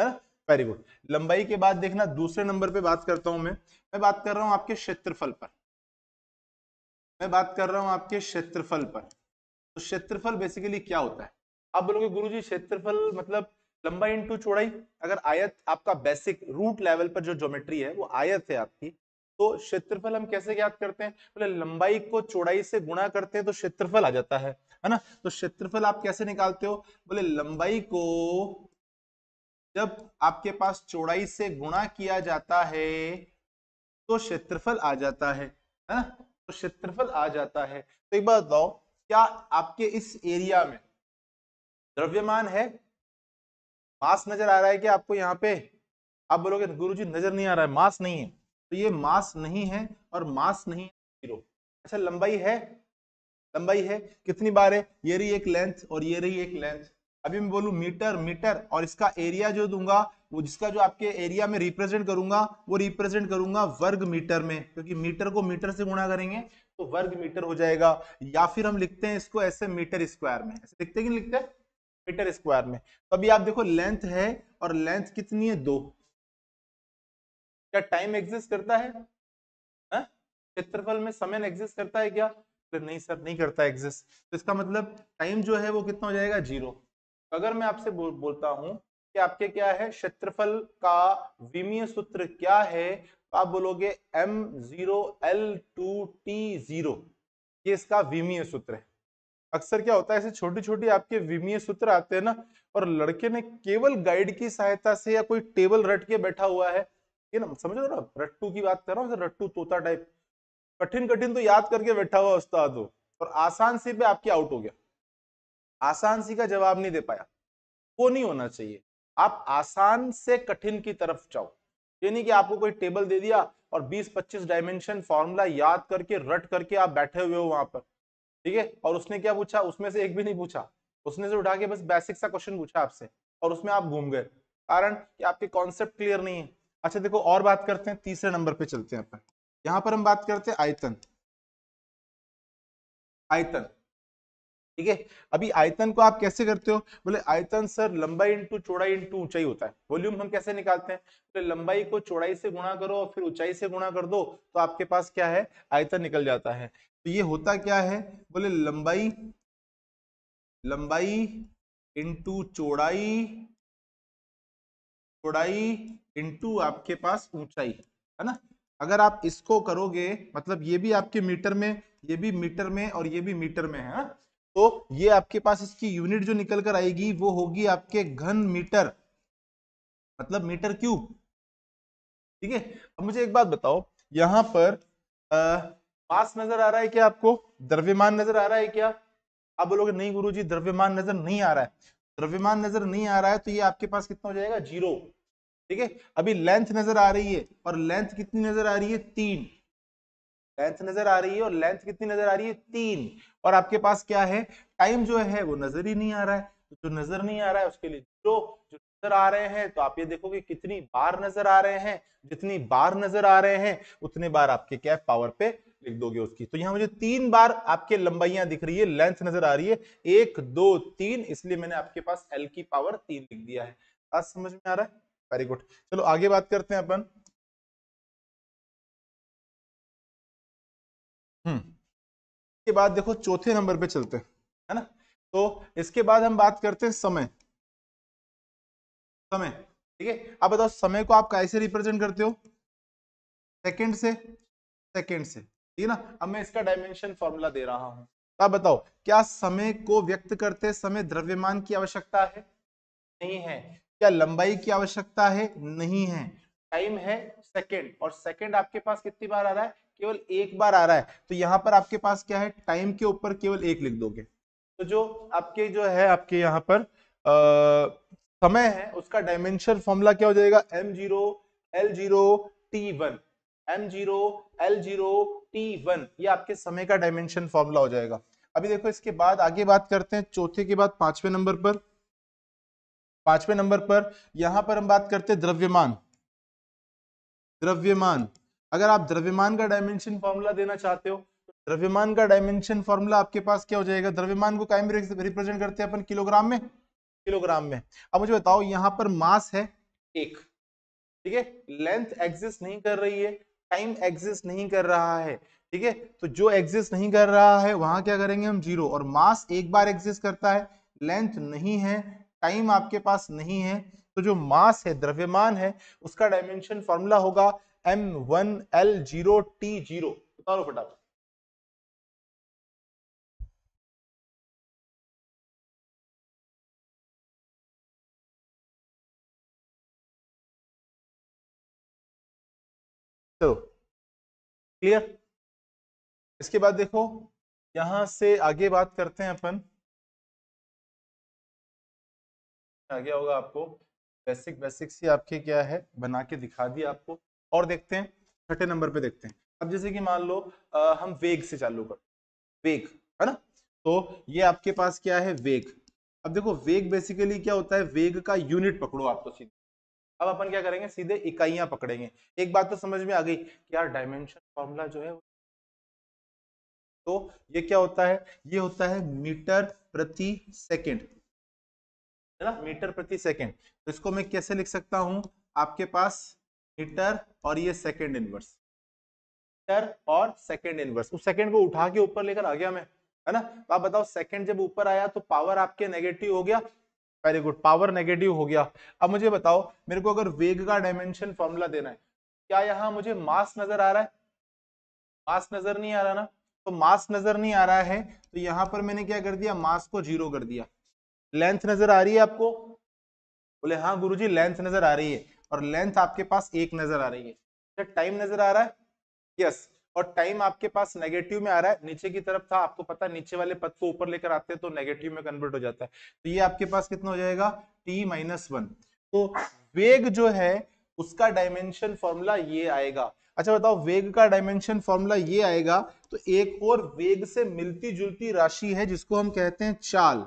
है ना वेरी गुड लंबाई के बाद देखना दूसरे नंबर पे बात करता हूं मैं मैं बात कर रहा हूं आपके क्षेत्रफल पर मैं बात कर रहा हूं आपके क्षेत्रफल पर तो क्षेत्रफल बेसिकली क्या होता है आप बोलोगे गुरु जी क्षेत्रफल मतलब लंबाई इंटू चौड़ाई अगर आयत आपका बेसिक रूट लेवल पर जो ज्योमेट्री है वो आयत है आपकी तो क्षेत्रफल हम कैसे ज्ञात करते हैं बोले लंबाई को चौड़ाई से गुणा करते हैं तो क्षेत्रफल आ जाता है है ना तो क्षेत्रफल आप कैसे निकालते हो बोले लंबाई को जब आपके पास चौड़ाई से गुणा किया जाता है तो क्षेत्रफल आ जाता है है ना तो क्षेत्रफल आ जाता है तो एक बार बताओ क्या आपके इस एरिया में द्रव्यमान है मास नजर आ रहा है क्या आपको यहाँ पे आप बोलोगे गुरुजी नजर नहीं आ रहा है मास नहीं है तो ये मास नहीं है और मास नहीं जीरो अच्छा लंबाई है लंबाई है कितनी बार है ये रही एक लेंथ और ये रही एक लेंथ अभी मैं बोलू मीटर मीटर और इसका एरिया जो दूंगा वो जिसका जो आपके एरिया में रिप्रेजेंट करूंगा वो रिप्रेजेंट करूंगा वर्ग मीटर में क्योंकि मीटर को मीटर से गुणा करेंगे तो वर्ग मीटर हो जाएगा या फिर हम लिखते हैं इसको ऐसे मीटर स्क्वायर में ऐसे लिखते कि नहीं लिखते मीटर स्क्वायर में तो अभी आप देखो लेंथ है और लेंथ कितनी है दो क्या टाइम एग्जिस्ट करता है हाँ? क्षेत्रफल में समय एग्जिस्ट करता है क्या फिर तो नहीं सर नहीं करता एग्जिस्ट तो इसका मतलब टाइम जो है वो कितना हो जाएगा जीरो अगर मैं आपसे बो, बोलता हूं कि आपके क्या है क्षेत्रफल का विमीय सूत्र क्या है तो आप बोलोगे M zero L two T zero ये इसका विमीय सूत्र है अक्सर क्या होता है ऐसे छोटी छोटी आपके विमीय सूत्र आते हैं ना और लड़के ने केवल गाइड की सहायता से या कोई टेबल रट के बैठा हुआ है ये ना समझ रहे हो ना रट्टू की बात कर रहा हूँ रट्टू तोता टाइप कठिन कठिन तो याद करके बैठा हुआ उस्ताद हो और आसान सी पे आपके आउट हो गया आसान सी का जवाब नहीं दे पाया वो नहीं होना चाहिए आप आसान से कठिन की तरफ जाओ ये नहीं कि आपको कोई टेबल दे दिया और 20-25 डायमेंशन फॉर्मूला याद करके रट करके आप बैठे हुए हो वहां पर ठीक है और उसने क्या पूछा उसमें से एक भी नहीं पूछा उसने से उठा के बस बेसिक सा क्वेश्चन पूछा आपसे और उसमें आप घूम गए कारण कि आपके कॉन्सेप्ट क्लियर नहीं है अच्छा देखो और बात करते हैं तीसरे नंबर पे चलते हैं अपन यहां पर हम बात करते हैं आयतन आयतन ठीक है अभी आयतन को आप कैसे करते हो बोले आयतन सर लंबाई इंटू चौड़ाई इंटू ऊंचाई होता है वॉल्यूम हम कैसे निकालते हैं बोले लंबाई को चौड़ाई से गुणा करो और फिर ऊंचाई से गुणा कर दो तो आपके पास क्या है आयतन निकल जाता है तो ये होता क्या है बोले लंबाई लंबाई इंटू चौड़ाई चौड़ाई इंटू आपके पास ऊंचाई है ना अगर आप इसको करोगे मतलब ये भी आपके मीटर में ये भी मीटर में और ये भी मीटर में है हाँ? तो ये आपके पास इसकी यूनिट जो निकल कर आएगी वो होगी आपके घन मीटर मतलब मीटर क्यूब ठीक है अब मुझे एक बात बताओ यहां पर मास नजर आ रहा है क्या आपको द्रव्यमान नजर आ रहा है क्या आप बोलोगे नहीं गुरुजी द्रव्यमान नजर नहीं आ रहा है द्रव्यमान नजर नहीं आ रहा है तो ये आपके पास कितना हो जाएगा जीरो ठीक है अभी लेंथ नजर आ रही है और लेंथ कितनी नजर आ रही है तीन लेंथ नजर आ रही है और लेंथ कितनी नजर आ रही है तीन और आपके पास क्या है टाइम जो है वो नजर ही नहीं आ रहा है तो जो नजर नहीं आ रहा है उसके लिए जो जो नजर आ रहे हैं तो आप ये देखोगे कितनी बार नजर आ रहे हैं जितनी बार नजर आ रहे हैं उतने बार आपके क्या पावर पे लिख दोगे उसकी तो यहाँ मुझे तीन बार आपके लंबाइयां दिख रही है लेंथ नजर आ रही है एक दो तीन इसलिए मैंने आपके पास एल की पावर तीन लिख दिया है आज समझ में आ रहा है वेरी गुड चलो आगे बात करते हैं अपन हम्म के बाद देखो चौथे नंबर पे चलते हैं है ना तो इसके बाद हम बात करते हैं समय समय ठीक है अब बताओ समय को आप कैसे रिप्रेजेंट करते हो सेकंड से सेकंड से ठीक है ना अब मैं इसका डायमेंशन फॉर्मूला दे रहा हूं तो आप बताओ क्या समय को व्यक्त करते समय द्रव्यमान की आवश्यकता है नहीं है क्या लंबाई की आवश्यकता है नहीं है टाइम है सेकेंड और सेकेंड आपके पास कितनी बार आ रहा है केवल एक बार आ रहा है तो यहाँ पर आपके पास क्या है टाइम के ऊपर केवल एक लिख दोगे तो जो आपके जो है आपके यहाँ पर आ, समय है उसका डायमेंशन फॉर्मूला क्या हो जाएगा M zero L zero T one M zero L zero T one ये आपके समय का डायमेंशन फॉर्मूला हो जाएगा अभी देखो इसके बाद आगे बात करते हैं चौथे के बाद पांचवें नंबर पर पांचवे नंबर पर यहां पर हम बात करते हैं द्रव्यमान द्रव्यमान अगर आप द्रव्यमान का डायमेंशन फॉर्मूला देना चाहते हो तो द्रव्यमान का डायमेंशन फॉर्मूला आपके पास क्या हो जाएगा द्रव्यमान को कायम रिप्रेजेंट करते हैं अपन किलोग्राम में किलोग्राम में अब मुझे बताओ यहाँ पर मास है एक ठीक है लेंथ एग्जिस्ट नहीं कर रही है टाइम एग्जिस्ट नहीं कर रहा है ठीक है तो जो एग्जिस्ट नहीं कर रहा है वहां क्या करेंगे हम जीरो और मास एक बार एग्जिस्ट करता है लेंथ नहीं है टाइम आपके पास नहीं है तो जो मास है द्रव्यमान है उसका डायमेंशन फॉर्मूला होगा M one L zero T zero उतारो फटाफट चलो क्लियर इसके बाद देखो यहां से आगे बात करते हैं अपन आ गया होगा आपको बेसिक बेसिक सी आपके क्या है बना के दिखा दिया आपको और देखते हैं छठे नंबर पे देखते हैं अब जैसे कि मान लो आ, हम वेग से चालू कर वेग है ना तो ये आपके पास क्या है वेग अब देखो वेग बेसिकली क्या होता है वेग का यूनिट पकड़ो आपको तो सीधे अब अपन क्या करेंगे सीधे इकाइयां पकड़ेंगे एक बात तो समझ में आ गई कि यार डायमेंशन फॉर्मूला जो है तो ये क्या होता है ये होता है मीटर प्रति सेकंड है ना मीटर प्रति सेकेंड तो इसको मैं कैसे लिख सकता हूं आपके पास मीटर और ये सेकेंड इनवर्स मीटर और सेकेंड इनवर्स उस सेकेंड को उठा के ऊपर लेकर आ गया मैं है ना तो आप बताओ सेकेंड जब ऊपर आया तो पावर आपके नेगेटिव हो गया वेरी गुड पावर नेगेटिव हो गया अब मुझे बताओ मेरे को अगर वेग का डायमेंशन फॉर्मूला देना है क्या यहाँ मुझे मास नजर आ रहा है मास नजर नहीं आ रहा ना तो मास नजर नहीं आ रहा है तो यहाँ पर मैंने क्या कर दिया मास को जीरो कर दिया लेंथ नजर आ रही है आपको बोले हाँ गुरु जी लेंथ नजर आ रही है और लेंथ आपके पास एक नजर आ रही है अच्छा, टाइम नजर आ रहा है यस और टाइम आपके पास नेगेटिव में आ रहा है नीचे की तरफ था आपको पता नीचे वाले पद को ऊपर लेकर आते हैं तो नेगेटिव में कन्वर्ट हो जाता है तो ये आपके पास कितना हो जाएगा टी माइनस वन तो वेग जो है उसका डायमेंशन फॉर्मूला ये आएगा अच्छा बताओ वेग का डायमेंशन फॉर्मूला ये आएगा तो एक और वेग से मिलती जुलती राशि है जिसको हम कहते हैं चाल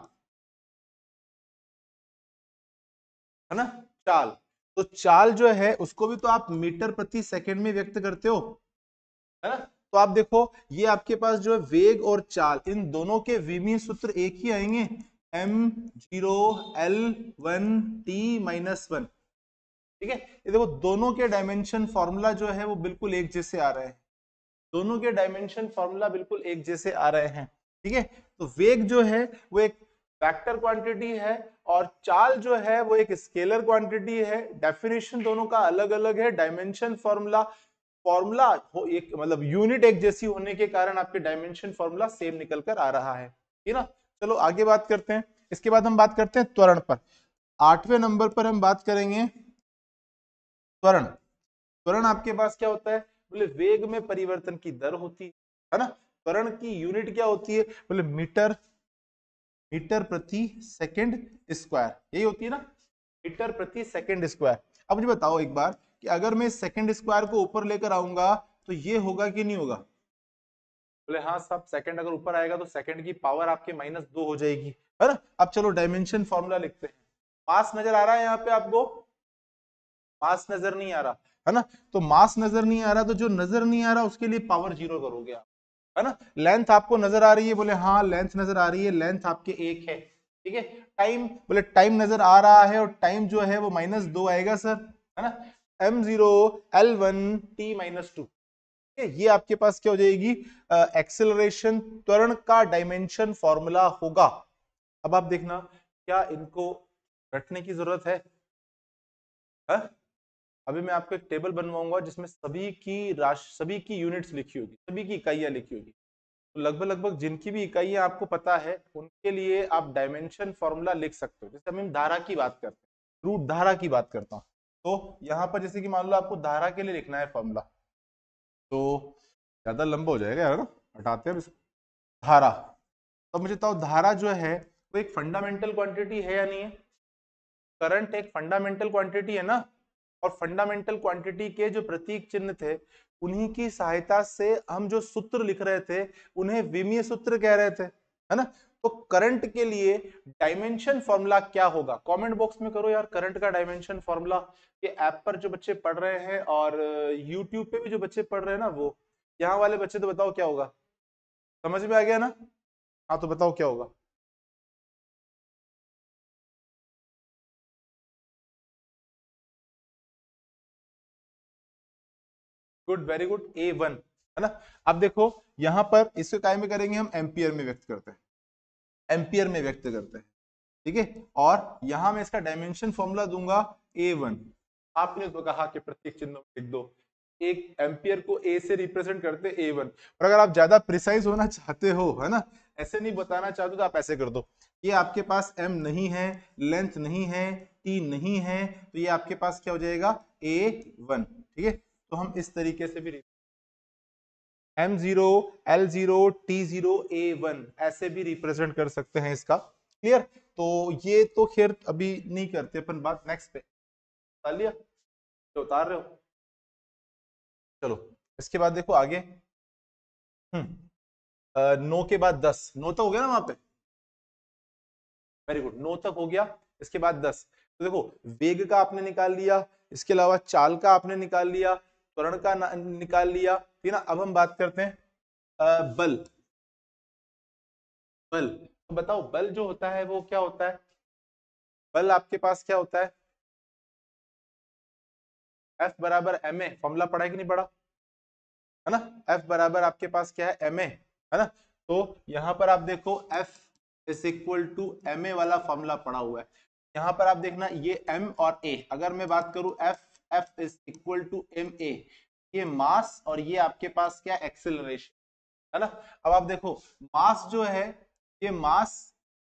है ना चाल तो चाल जो है उसको भी तो आप मीटर प्रति सेकंड में व्यक्त करते हो है ना तो आप देखो ये आपके पास जो है वेग और चाल इन दोनों के विमी सूत्र एक ही आएंगे M zero L one T minus one ठीक है ये देखो दोनों के डायमेंशन फॉर्मूला जो है वो बिल्कुल एक जैसे आ रहे हैं दोनों के डायमेंशन फॉर्मूला बिल्कुल एक जैसे आ रहे हैं ठीक है तो वेग जो है वो एक वेक्टर क्वांटिटी है और चाल जो है वो एक स्केलर क्वांटिटी है डेफिनेशन दोनों का अलग अलग है डायमेंशन फॉर्मूला फॉर्मूला एक मतलब यूनिट एक जैसी होने के कारण आपके डायमेंशन फॉर्मूला सेम निकल कर आ रहा है ठीक ना चलो आगे बात करते हैं इसके बाद हम बात करते हैं त्वरण पर आठवें नंबर पर हम बात करेंगे त्वरण त्वरण आपके पास क्या होता है बोले वेग में परिवर्तन की दर होती है ना त्वरण की यूनिट क्या होती है बोले मीटर मीटर प्रति सेकंड स्क्वायर यही होती है ना मीटर प्रति सेकंड स्क्वायर अब मुझे बताओ एक बार कि अगर मैं सेकंड स्क्वायर को ऊपर लेकर आऊंगा तो ये होगा कि नहीं होगा बोले हाँ सब सेकंड अगर ऊपर आएगा तो सेकंड की पावर आपके माइनस दो हो जाएगी है ना अब चलो डायमेंशन फॉर्मूला लिखते हैं मास नजर आ रहा है यहाँ पे आपको मास नजर नहीं आ रहा है ना तो मास नजर नहीं आ रहा तो जो नजर नहीं आ रहा उसके लिए पावर जीरो करोगे आप है ना लेंथ आपको नजर आ रही है बोले हाँ लेंथ नजर आ रही है लेंथ आपके एक है ठीक है टाइम बोले टाइम नजर आ रहा है और टाइम जो है वो माइनस दो आएगा सर है ना M zero L one T minus two ये आपके पास क्या हो जाएगी एक्सेलरेशन त्वरण का डायमेंशन फॉर्मूला होगा अब आप देखना क्या इनको रटने की जरूरत है हा? अभी मैं आपको एक टेबल बनवाऊंगा जिसमें सभी की राशि सभी की यूनिट्स लिखी होगी सभी की इकाइयाँ लिखी होगी तो लगभग लगभग जिनकी भी इकाइयाँ आपको पता है उनके लिए आप डायमेंशन फॉर्मूला लिख सकते हो जैसे हम धारा की बात करते हैं रूट धारा की बात करता हूँ तो यहाँ पर जैसे कि मान लो आपको धारा के लिए लिखना है फॉर्मूला तो ज़्यादा लंबा हो जाएगा यार ना हटाते हैं धारा तो मुझे बताओ धारा जो है वो एक फंडामेंटल क्वांटिटी है या नहीं है करंट एक फंडामेंटल क्वांटिटी है ना और फंडामेंटल क्वांटिटी के जो प्रतीक चिन्ह थे उन्हीं की सहायता से हम जो सूत्र लिख रहे थे उन्हें विमीय सूत्र कह रहे थे है ना तो करंट के लिए डायमेंशन फॉर्मूला क्या होगा कमेंट बॉक्स में करो यार करंट का डायमेंशन फॉर्मूला के ऐप पर जो बच्चे पढ़ रहे हैं और यूट्यूब पे भी जो बच्चे पढ़ रहे हैं ना वो यहाँ वाले बच्चे तो बताओ क्या होगा समझ में आ गया ना हाँ तो बताओ क्या होगा good very good A one है ना अब देखो यहां पर इसको काय में करेंगे हम एम्पियर में व्यक्त करते हैं एम्पियर में व्यक्त करते हैं ठीक है और यहां मैं इसका डायमेंशन फॉर्मूला दूंगा ए वन आपने तो कहा कि प्रत्येक चिन्ह में लिख दो एक एम्पियर को ए से रिप्रेजेंट करते ए वन और अगर आप ज्यादा प्रिसाइज होना चाहते हो है ना ऐसे नहीं बताना चाहते तो आप ऐसे कर दो ये आपके पास एम नहीं है लेंथ नहीं है टी नहीं है तो ये आपके पास क्या हो जाएगा ए वन ठीक है तो हम इस तरीके से भी M zero L zero T zero A one ऐसे भी रिप्रेजेंट कर सकते हैं इसका क्लियर तो ये तो खैर अभी नहीं करते अपन बात नेक्स्ट पे लिया तो उतार रहे हो चलो इसके बाद देखो आगे हम्म नौ के बाद दस नौ तक तो हो गया ना वहां पे वेरी गुड नौ तक हो गया इसके बाद दस तो देखो वेग का आपने निकाल लिया इसके अलावा चाल का आपने निकाल लिया त्वरण का निकाल लिया ठीक है ना अब हम बात करते हैं आ, बल बल तो बताओ बल जो होता है वो क्या होता है बल आपके पास क्या होता है एफ बराबर एम ए फॉर्मूला पढ़ा कि नहीं पढ़ा है ना एफ बराबर आपके पास क्या है एम ए है ना तो यहां पर आप देखो F is equal to M A वाला फॉर्मूला पड़ा हुआ है यहां पर आप देखना ये एम और ए अगर मैं बात करूं F F is equal to M A ये मास और ये आपके पास क्या एक्सेलरेशन है ना अब आप देखो मास जो है ये मास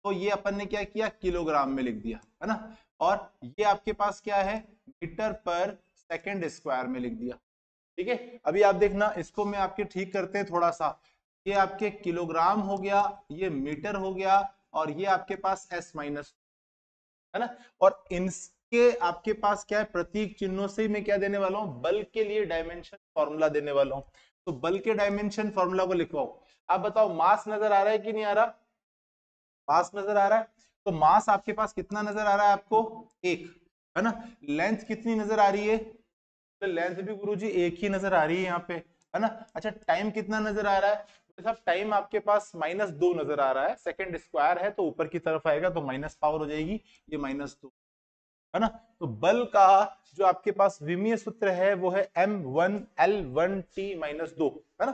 तो ये अपन ने क्या किया किलोग्राम में लिख दिया है ना और ये आपके पास क्या है मीटर पर सेकंड स्क्वायर में लिख दिया ठीक है अभी आप देखना इसको मैं आपके ठीक करते हैं थोड़ा सा ये आपके किलोग्राम हो गया ये मीटर हो गया और ये आपके पास एस माइनस है ना और इन के आपके पास क्या है प्रतीक चिन्हों से मैं क्या देने वाला हूँ बल के लिए डायमेंशन फॉर्मूला देने वाला हूँ तो बल के डायमेंशन फॉर्मूला को लिखवाओ आप बताओ मास नजर आ रहा है कि नहीं आ रहा मास नजर आ रहा है तो मास आपके पास कितना नजर आ रहा है आपको एक है ना लेंथ कितनी नजर आ रही है तो लेंथ भी गुरु जी एक ही नजर आ रही है यहाँ पे है ना अच्छा टाइम कितना नजर आ रहा है टाइम आपके पास माइनस दो नजर आ रहा है सेकंड स्क्वायर है तो ऊपर की तरफ आएगा तो माइनस पावर हो जाएगी ये माइनस दो है ना तो बल का जो आपके पास विमीय सूत्र है वो है M one L one T minus दो है ना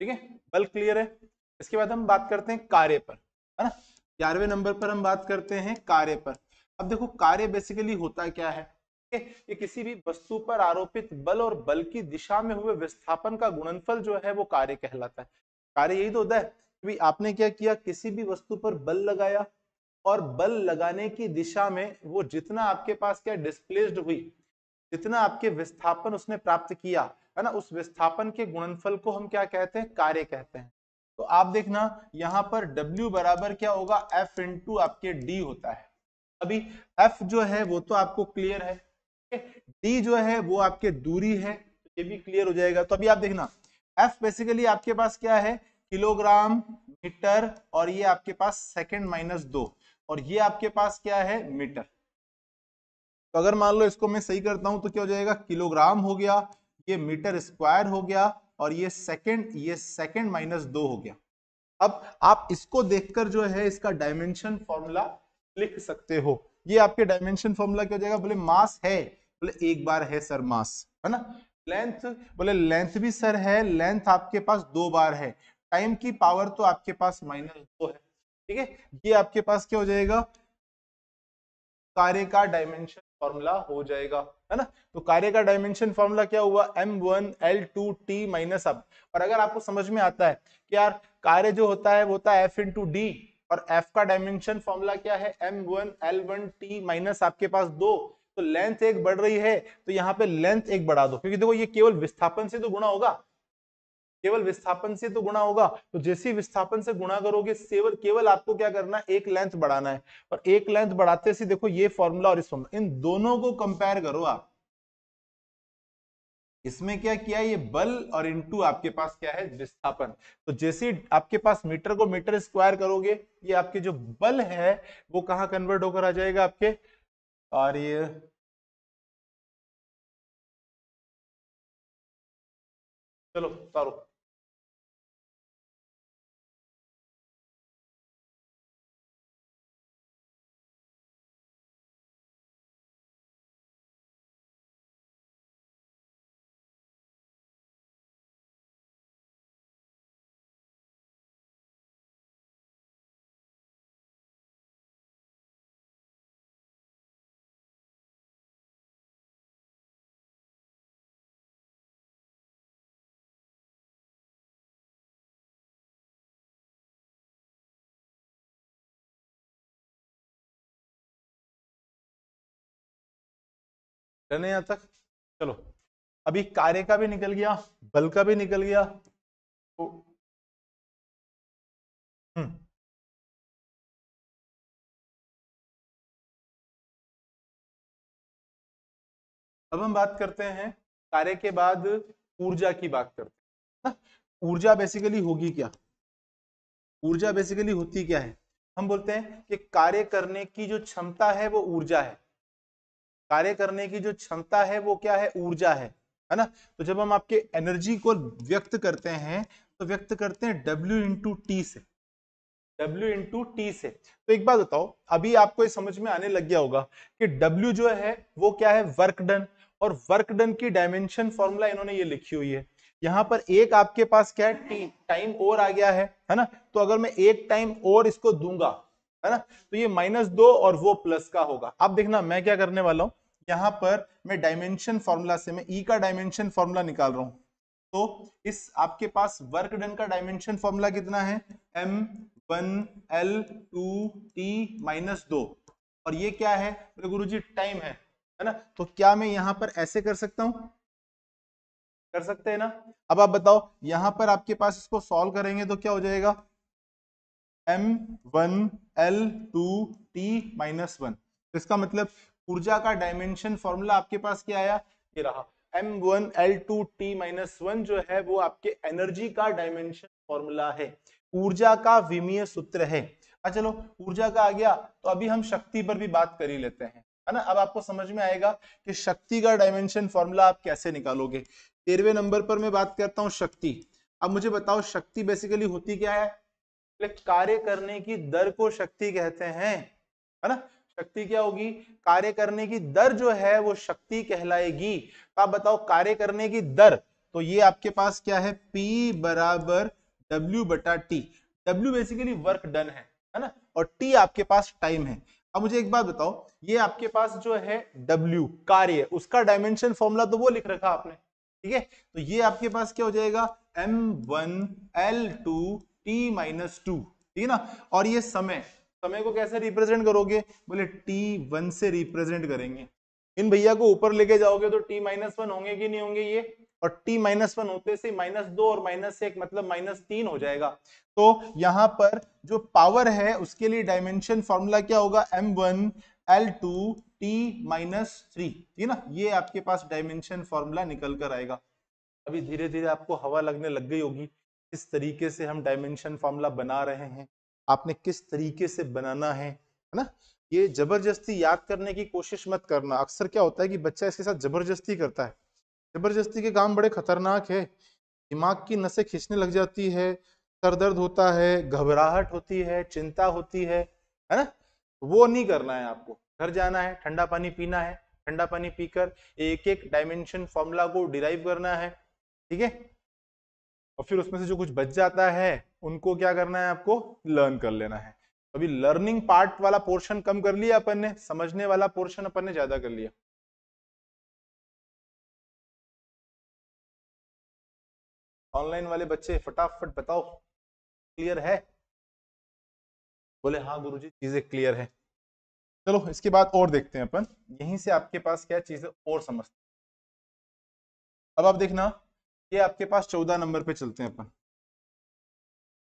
ठीक है बल क्लियर है इसके बाद हम बात करते हैं कार्य पर है ना ग्यारहवें नंबर पर हम बात करते हैं कार्य पर अब देखो कार्य बेसिकली होता क्या है ये किसी भी वस्तु पर आरोपित बल और बल की दिशा में हुए विस्थापन का गुणनफल जो है वो कार्य कहलाता है कार्य यही तो होता है कि भाई आपने क्या किया किसी भी वस्तु पर बल लगाया और बल लगाने की दिशा में वो जितना आपके पास क्या डिस्प्लेस्ड हुई जितना आपके विस्थापन उसने प्राप्त किया है ना उस विस्थापन के गुणनफल को हम क्या कहते हैं कार्य कहते हैं तो आप देखना यहाँ पर W बराबर क्या होगा F इंटू आपके D होता है अभी F जो है वो तो आपको क्लियर है D जो है वो आपके दूरी है ये भी क्लियर हो जाएगा तो अभी आप देखना एफ बेसिकली आपके पास क्या है किलोग्राम मीटर और ये आपके पास सेकेंड माइनस दो और ये आपके पास क्या है मीटर तो अगर मान लो इसको मैं सही करता हूं तो क्या हो जाएगा किलोग्राम हो गया ये मीटर स्क्वायर हो गया और ये सेकेंड ये सेकेंड माइनस दो हो गया अब आप इसको देखकर जो है इसका डायमेंशन फॉर्मूला लिख सकते हो ये आपके डायमेंशन फॉर्मूला क्या हो जाएगा बोले मास है बोले एक बार है सर मास है ना लेंथ बोले लेंथ भी सर है लेंथ आपके पास दो बार है टाइम की पावर तो आपके पास माइनस दो है ठीक है ये आपके पास क्या हो जाएगा कार्य का डायमेंशन फॉर्मूला हो जाएगा है ना तो कार्य का डायमेंशन फॉर्मूला क्या हुआ M one L two T minus अब और अगर आपको समझ में आता है कि यार कार्य जो होता है वो होता है एफ इंटू डी और एफ का डायमेंशन फॉर्मूला क्या है M one L one T minus आपके पास दो तो लेंथ एक बढ़ रही है तो यहाँ पे लेंथ एक बढ़ा दो क्योंकि देखो ये केवल विस्थापन से तो गुणा होगा केवल विस्थापन से तो गुणा होगा तो जैसे विस्थापन से गुणा करोगे सेवल केवल आपको क्या करना है एक लेंथ बढ़ाना है और एक लेंथ बढ़ाते से देखो ये फॉर्मूला और इस फॉर्मूला इन दोनों को कंपेयर करो आप इसमें क्या किया ये बल और इनटू आपके पास क्या है विस्थापन तो जैसे आपके पास मीटर को मीटर स्क्वायर करोगे ये आपके जो बल है वो कहां कन्वर्ट होकर आ जाएगा आपके Arya. चलो चलो डने यहां तक चलो अभी कार्य का भी निकल गया बल का भी निकल गया तो हम्म। अब हम बात करते हैं कार्य के बाद ऊर्जा की बात करते हैं ऊर्जा बेसिकली होगी क्या ऊर्जा बेसिकली होती क्या है हम बोलते हैं कि कार्य करने की जो क्षमता है वो ऊर्जा है कार्य करने की जो क्षमता है वो क्या है ऊर्जा है है ना तो जब हम आपके एनर्जी को व्यक्त करते हैं तो व्यक्त करते हैं W इंटू टी से W इंटू टी से तो एक बात बताओ अभी आपको ये समझ में आने लग गया होगा कि W जो है वो क्या है वर्क डन और वर्क डन की डायमेंशन फॉर्मूला इन्होंने ये लिखी हुई है यहाँ पर एक आपके पास क्या है टी टाइम और आ गया है है ना तो अगर मैं एक टाइम और इसको दूंगा है ना तो ये माइनस दो और वो प्लस का होगा अब देखना मैं क्या करने वाला हूँ यहाँ पर मैं डायमेंशन फॉर्मूला से मैं ई e का डायमेंशन फॉर्मूला निकाल रहा हूं तो इस आपके पास वर्क डन का डायमेंशन फॉर्मूला कितना है M one L two T minus दो और ये क्या है गुरु जी टाइम है है ना तो क्या मैं यहाँ पर ऐसे कर सकता हूं कर सकते हैं ना अब आप बताओ यहाँ पर आपके पास इसको सॉल्व करेंगे तो क्या हो जाएगा M one L two T minus one इसका मतलब ऊर्जा का डायमेंशन फॉर्मूला आपके पास क्या आया ये रहा M one L two T minus one जो है वो आपके एनर्जी का डायमेंशन फॉर्मूला है ऊर्जा का विमीय सूत्र है अच्छा चलो ऊर्जा का आ गया तो अभी हम शक्ति पर भी बात कर ही लेते हैं है ना अब आपको समझ में आएगा कि शक्ति का डायमेंशन फॉर्मूला आप कैसे निकालोगे तेरहवे नंबर पर मैं बात करता हूँ शक्ति अब मुझे बताओ शक्ति बेसिकली होती क्या है कार्य करने की दर को शक्ति कहते हैं है ना शक्ति क्या होगी कार्य करने की दर जो है वो शक्ति कहलाएगी तो आप बताओ कार्य करने की दर तो ये आपके पास क्या है P बराबर W बटा T W basically work done है है ना और T आपके पास टाइम है अब मुझे एक बात बताओ ये आपके पास जो है W कार्य उसका डायमेंशन फॉर्मूला तो वो लिख रखा आपने ठीक है तो ये आपके पास क्या हो जाएगा M1 L2 T minus to ठीक है ना और ये समय समय को कैसे रिप्रेजेंट करोगे बोले टी वन से रिप्रेजेंट करेंगे इन भैया को ऊपर लेके जाओगे तो टी माइनस वन होंगे कि नहीं होंगे ये और टी माइनस वन होते से माइनस दो और माइनस एक मतलब माइनस तीन हो जाएगा तो यहाँ पर जो पावर है उसके लिए डायमेंशन फॉर्मूला क्या होगा M one L two T minus three ठीक है ना ये आपके पास डायमेंशन फॉर्मूला निकल कर आएगा अभी धीरे धीरे आपको हवा लगने लग गई होगी किस तरीके से हम डायमेंशन फॉर्मूला बना रहे हैं आपने किस तरीके से बनाना है है ना ये जबरदस्ती याद करने की कोशिश मत करना अक्सर क्या होता है कि बच्चा इसके साथ जबरदस्ती करता है जबरदस्ती के काम बड़े खतरनाक है दिमाग की नसें खींचने लग जाती है सर दर्द होता है घबराहट होती है चिंता होती है है ना वो नहीं करना है आपको घर जाना है ठंडा पानी पीना है ठंडा पानी पीकर एक एक डायमेंशन फॉर्मूला को डिराइव करना है ठीक है और फिर उसमें से जो कुछ बच जाता है उनको क्या करना है आपको लर्न कर लेना है अभी लर्निंग पार्ट वाला पोर्शन कम कर लिया अपन ने समझने वाला पोर्शन अपन ने ज्यादा कर लिया ऑनलाइन वाले बच्चे फटाफट बताओ क्लियर है बोले हाँ गुरुजी चीजें क्लियर है चलो इसके बाद और देखते हैं अपन यहीं से आपके पास क्या चीजें और समझते अब आप देखना ये आपके पास चौदह नंबर पे चलते हैं अपन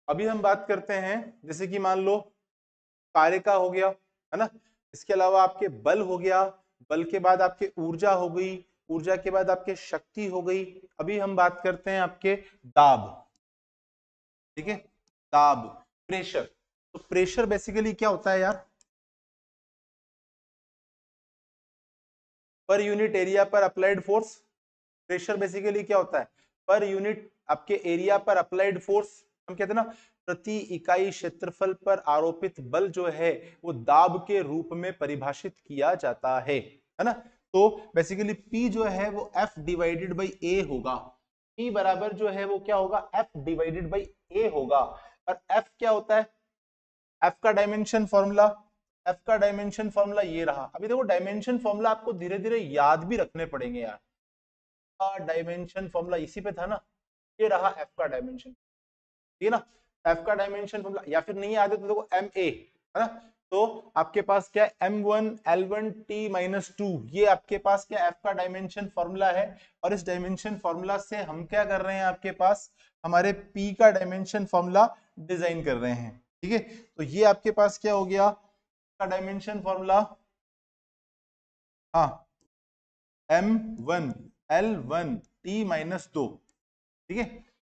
अभी हम बात करते हैं जैसे कि मान लो कार्य का हो गया है ना इसके अलावा आपके बल हो गया बल के बाद आपके ऊर्जा हो गई ऊर्जा के बाद आपके शक्ति हो गई अभी हम बात करते हैं आपके दाब ठीक है दाब प्रेशर तो प्रेशर बेसिकली क्या होता है यार पर यूनिट एरिया पर अप्लाइड फोर्स प्रेशर बेसिकली क्या होता है पर यूनिट आपके एरिया पर अप्लाइड फोर्स हम कहते हैं ना प्रति इकाई क्षेत्रफल पर आरोपित बल जो है वो दाब के रूप में परिभाषित किया जाता है है ना तो बेसिकली P जो है वो F डिवाइडेड बाई ए होगा P बराबर जो है वो क्या होगा F डिवाइडेड बाई ए होगा और F क्या होता है F का डायमेंशन फॉर्मूला F का डायमेंशन फॉर्मूला ये रहा अभी देखो डायमेंशन फॉर्मूला आपको धीरे धीरे याद भी रखने पड़ेंगे यार का डायमेंशन फॉर्मूला इसी पे था ना ये रहा एफ का डायमेंशन ठीक है ना एफ का डायमेंशन फॉर्मूला या फिर नहीं आते तो देखो एम ए है ना तो आपके पास क्या M one L one T minus two ये आपके पास क्या एफ का डायमेंशन फॉर्मूला है और इस डायमेंशन फॉर्मूला से हम क्या कर रहे हैं आपके पास हमारे पी का डायमेंशन फॉर्मूला डिजाइन कर रहे हैं ठीक है तो ये आपके पास क्या हो गया का डायमेंशन फॉर्मूला हाँ M one L one T minus दो ठीक है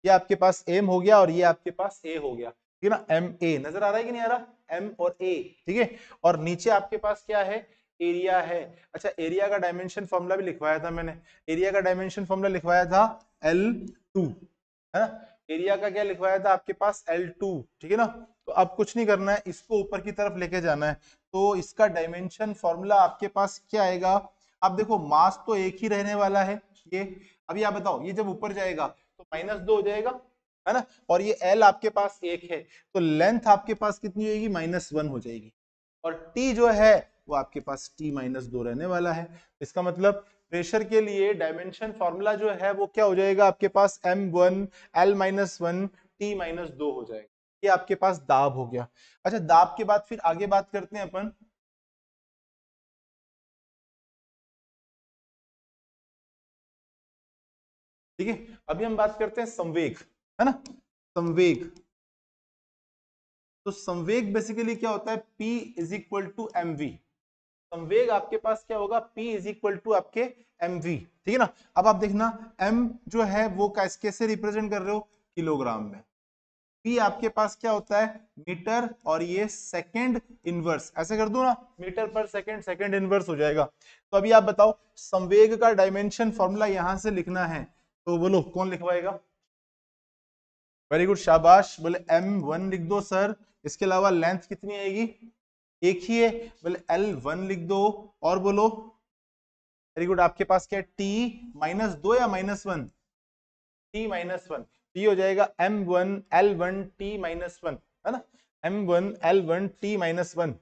ये आपके पास एम हो गया और ये आपके पास ए हो गया ठीक है ना एम ए नजर आ रहा है कि नहीं आ रहा एम और ए ठीक है और नीचे आपके पास क्या है एरिया है अच्छा एरिया का डायमेंशन फॉर्मूला भी लिखवाया था मैंने एरिया का डायमेंशन फॉर्मूला लिखवाया था एल टू है ना एरिया का क्या लिखवाया था आपके पास एल टू ठीक है ना तो अब कुछ नहीं करना है इसको ऊपर की तरफ लेके जाना है तो इसका डायमेंशन फॉर्मूला आपके पास क्या आएगा अब देखो मास तो एक ही रहने वाला है ये अभी आप बताओ ये जब ऊपर जाएगा तो माइनस दो हो जाएगा है ना और ये एल आपके पास एक है तो लेंथ आपके पास कितनी होगी माइनस वन हो जाएगी और टी जो है वो आपके पास टी माइनस दो रहने वाला है इसका मतलब प्रेशर के लिए डायमेंशन फॉर्मूला जो है वो क्या हो जाएगा आपके पास M one L minus one T minus दो हो जाएगा ये आपके पास दाब हो गया अच्छा दाब के बाद फिर आगे बात करते हैं अपन ठीक है अभी हम बात करते हैं संवेग है ना संवेग तो संवेग बेसिकली क्या होता है P is equal to M संवेग आपके पास क्या होगा P इज इक्वल टू आपके एम ठीक है ना अब आप देखना M जो है वो कैसे रिप्रेजेंट कर रहे हो किलोग्राम में P आपके पास क्या होता है मीटर और ये सेकेंड इनवर्स ऐसे कर दो ना मीटर पर सेकेंड सेकेंड इनवर्स हो जाएगा तो अभी आप बताओ संवेग का डायमेंशन फॉर्मूला यहां से लिखना है तो बोलो कौन लिखवाएगा वेरी गुड शाबाश बोले एम वन लिख दो सर इसके अलावा लेंथ कितनी आएगी एक ही है बोले एल वन लिख दो और बोलो वेरी गुड आपके पास क्या है टी माइनस दो या minus one T minus one T हो जाएगा M one L one T minus one है ना M one L one T minus one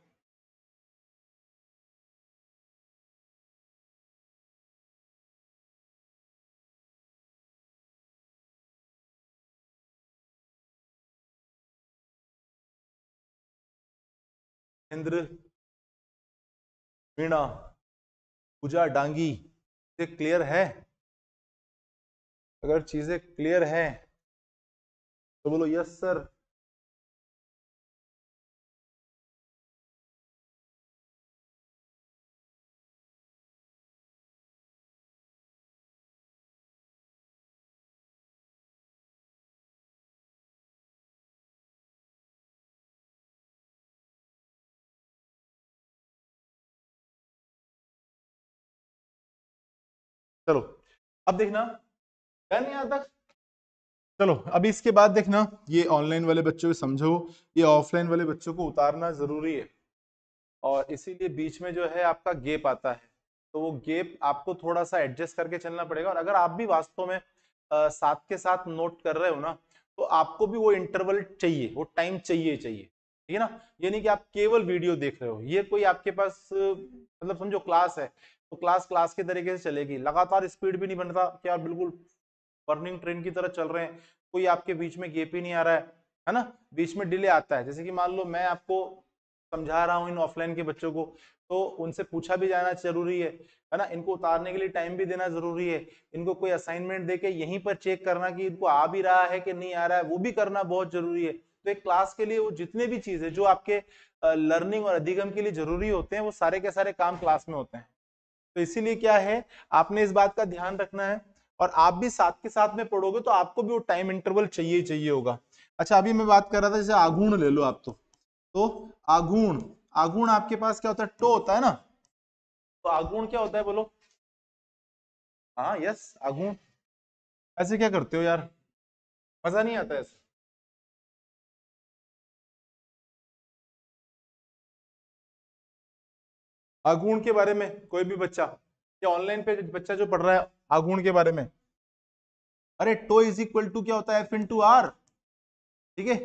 Indra Meena Pooja Dangi से क्लियर है अगर चीजें क्लियर हैं तो बोलो यस सर चलो अब देखना डन यहाँ तक चलो अभी इसके बाद देखना ये ऑनलाइन वाले बच्चों को समझो ये ऑफलाइन वाले बच्चों को उतारना जरूरी है और इसीलिए बीच में जो है आपका गेप आता है तो वो गेप आपको थोड़ा सा एडजस्ट करके चलना पड़ेगा और अगर आप भी वास्तव में आ, साथ के साथ नोट कर रहे हो ना तो आपको भी वो इंटरवल चाहिए वो टाइम चाहिए चाहिए ठीक है ना यानी कि आप केवल वीडियो देख रहे हो ये कोई आपके पास मतलब समझो क्लास है तो क्लास क्लास के तरीके से चलेगी लगातार स्पीड भी नहीं बनता रहा क्या बिल्कुल बर्निंग ट्रेन की तरह चल रहे हैं कोई आपके बीच में गेप ही नहीं आ रहा है है ना बीच में डिले आता है जैसे कि मान लो मैं आपको समझा रहा हूँ इन ऑफलाइन के बच्चों को तो उनसे पूछा भी जाना जरूरी है है ना इनको उतारने के लिए टाइम भी देना जरूरी है इनको कोई असाइनमेंट देके यहीं पर चेक करना कि इनको आ भी रहा है कि नहीं आ रहा है वो भी करना बहुत जरूरी है तो एक क्लास के लिए वो जितने भी चीज है जो आपके लर्निंग और अधिगम के लिए जरूरी होते हैं वो सारे के सारे काम क्लास में होते हैं तो इसीलिए क्या है आपने इस बात का ध्यान रखना है और आप भी साथ के साथ में पढ़ोगे तो आपको भी वो टाइम इंटरवल चाहिए चाहिए होगा अच्छा अभी मैं बात कर रहा था जैसे आगुण ले लो आप तो तो आगुण आगुण आपके पास क्या होता है टो होता है ना तो आगुण क्या होता है बोलो हाँ यस आगुण ऐसे क्या करते हो यार मजा नहीं आता ऐसे अगुण के बारे में कोई भी बच्चा या ऑनलाइन पे बच्चा जो पढ़ रहा है अगुण के बारे में अरे टो इज इक्वल टू क्या होता है एफ इंटू आर ठीक है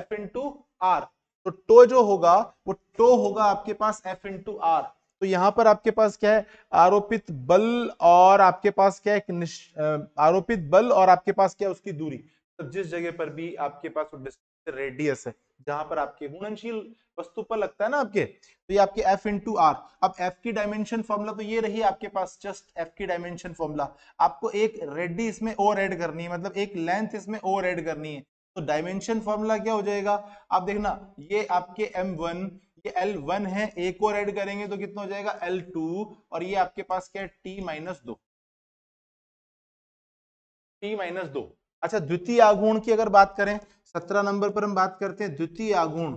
एफ इंटू आर तो टो जो होगा वो टो होगा आपके पास एफ इंटू आर तो यहां पर आपके पास क्या है आरोपित बल और आपके पास क्या है आरोपित बल और आपके पास क्या है उसकी दूरी तो जिस जगह पर भी आपके पास रेडियस है जहां पर आपके गुणनशील वस्तु पर लगता है ना आपके तो ये आपके एफ इंटू आर अब एफ की डायमेंशन फॉर्मूला तो ये रही आपके पास जस्ट एफ की डायमेंशन फॉर्मूला आपको एक रेडी इसमें और एड करनी है मतलब एक लेंथ इसमें और एड करनी है तो डायमेंशन फॉर्मूला क्या हो जाएगा आप देखना ये आपके एम वन ये एल वन है एक और एड करेंगे तो कितना हो जाएगा एल टू और ये आपके पास क्या है टी माइनस दो टी माइनस दो अच्छा द्वितीय आगुण की अगर बात करें सत्रह नंबर पर हम बात करते हैं द्वितीय आगुण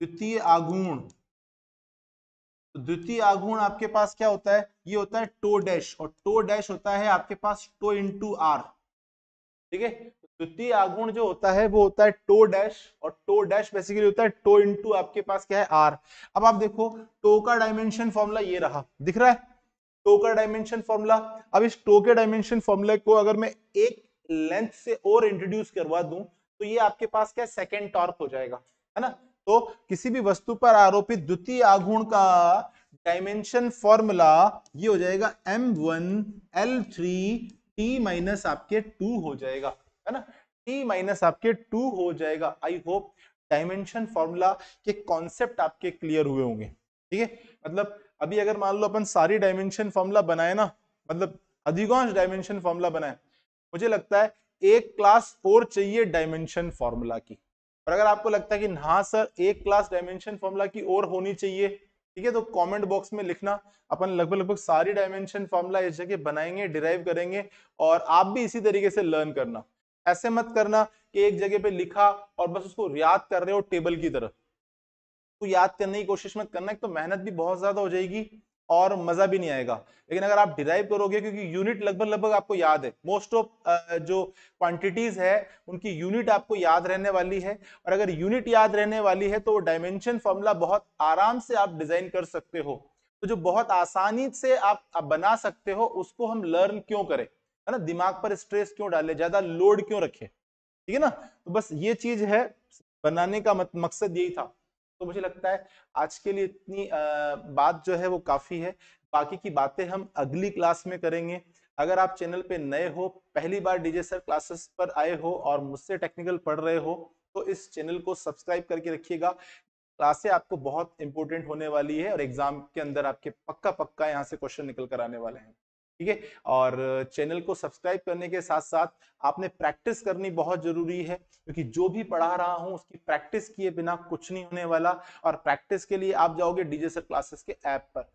द्वितीय आगुण तो द्वितीय आगुण आपके पास क्या होता है ये होता है टो डैश और टो डैश होता है आपके पास टो इंटू आर ठीक है द्वितीय आगुण जो होता है वो होता है टो डैश और टो डैश बेसिकली होता है टो इंटू आपके पास क्या है आर अब आप देखो टो का डायमेंशन फॉर्मूला ये रहा दिख रहा है टो का डायमेंशन फॉर्मूला अब इस टो के डायमेंशन फॉर्मूला को अगर मैं एक लेंथ से और इंट्रोड्यूस करवा दूं तो ये आपके पास क्या सेकेंड टॉर्क हो जाएगा है ना तो किसी भी वस्तु पर आरोपित द्वितीय आघूर्ण का डायमेंशन फॉर्मूला ये हो जाएगा M one L three T minus आपके टू हो जाएगा है ना टी माइनस आपके टू हो जाएगा आई होप डायमेंशन फॉर्मूला के कॉन्सेप्ट आपके क्लियर हुए होंगे ठीक है मतलब अभी अगर मान लो अपन सारी डायमेंशन फॉर्मूला बनाए ना मतलब अधिकांश डायमेंशन फॉर्मूला बनाए मुझे लगता है एक क्लास और चाहिए डायमेंशन फॉर्मूला की और अगर आपको लगता है कि ना सर एक क्लास डायमेंशन फॉर्मूला की और होनी चाहिए ठीक है तो कमेंट बॉक्स में लिखना अपन लगभग लगभग सारी डायमेंशन फॉर्मूला इस जगह बनाएंगे डिराइव करेंगे और आप भी इसी तरीके से लर्न करना ऐसे मत करना कि एक जगह पे लिखा और बस उसको याद कर रहे हो टेबल की तरह तो याद करने की कोशिश मत करना एक तो मेहनत भी बहुत ज्यादा हो जाएगी और मजा भी नहीं आएगा लेकिन अगर आप डिराइव करोगे क्योंकि यूनिट लगभग लगभग आपको याद है मोस्ट ऑफ जो क्वांटिटीज है उनकी यूनिट आपको याद रहने वाली है और अगर यूनिट याद रहने वाली है तो डायमेंशन फॉर्मूला बहुत आराम से आप डिजाइन कर सकते हो तो जो बहुत आसानी से आप, आप बना सकते हो उसको हम लर्न क्यों करें है ना दिमाग पर स्ट्रेस क्यों डाले ज्यादा लोड क्यों रखे ठीक है ना तो बस ये चीज है बनाने का मकसद यही था तो मुझे लगता है आज के लिए इतनी बात जो है वो काफ़ी है बाकी की बातें हम अगली क्लास में करेंगे अगर आप चैनल पे नए हो पहली बार डीजे सर क्लासेस पर आए हो और मुझसे टेक्निकल पढ़ रहे हो तो इस चैनल को सब्सक्राइब करके रखिएगा क्लासे आपको बहुत इंपॉर्टेंट होने वाली है और एग्जाम के अंदर आपके पक्का पक्का यहाँ से क्वेश्चन निकल कर आने वाले हैं ठीक है और चैनल को सब्सक्राइब करने के साथ साथ आपने प्रैक्टिस करनी बहुत जरूरी है क्योंकि जो भी पढ़ा रहा हूं उसकी प्रैक्टिस किए बिना कुछ नहीं होने वाला और प्रैक्टिस के लिए आप जाओगे डीजे सर क्लासेस के ऐप पर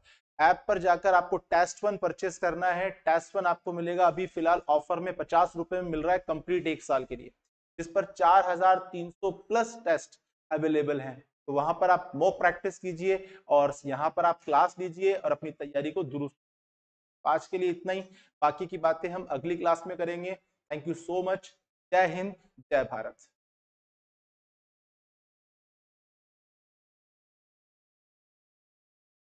ऐप पर जाकर आपको टेस्ट वन परचेस करना है टेस्ट वन आपको मिलेगा अभी फिलहाल ऑफर में पचास रुपए में मिल रहा है कंप्लीट एक साल के लिए इस पर 4,300 प्लस टेस्ट अवेलेबल हैं तो वहां पर आप मोक प्रैक्टिस कीजिए और यहाँ पर आप क्लास लीजिए और अपनी तैयारी को दुरुस्त आज के लिए इतना ही बाकी की बातें हम अगली क्लास में करेंगे थैंक यू सो मच जय हिंद जय भारत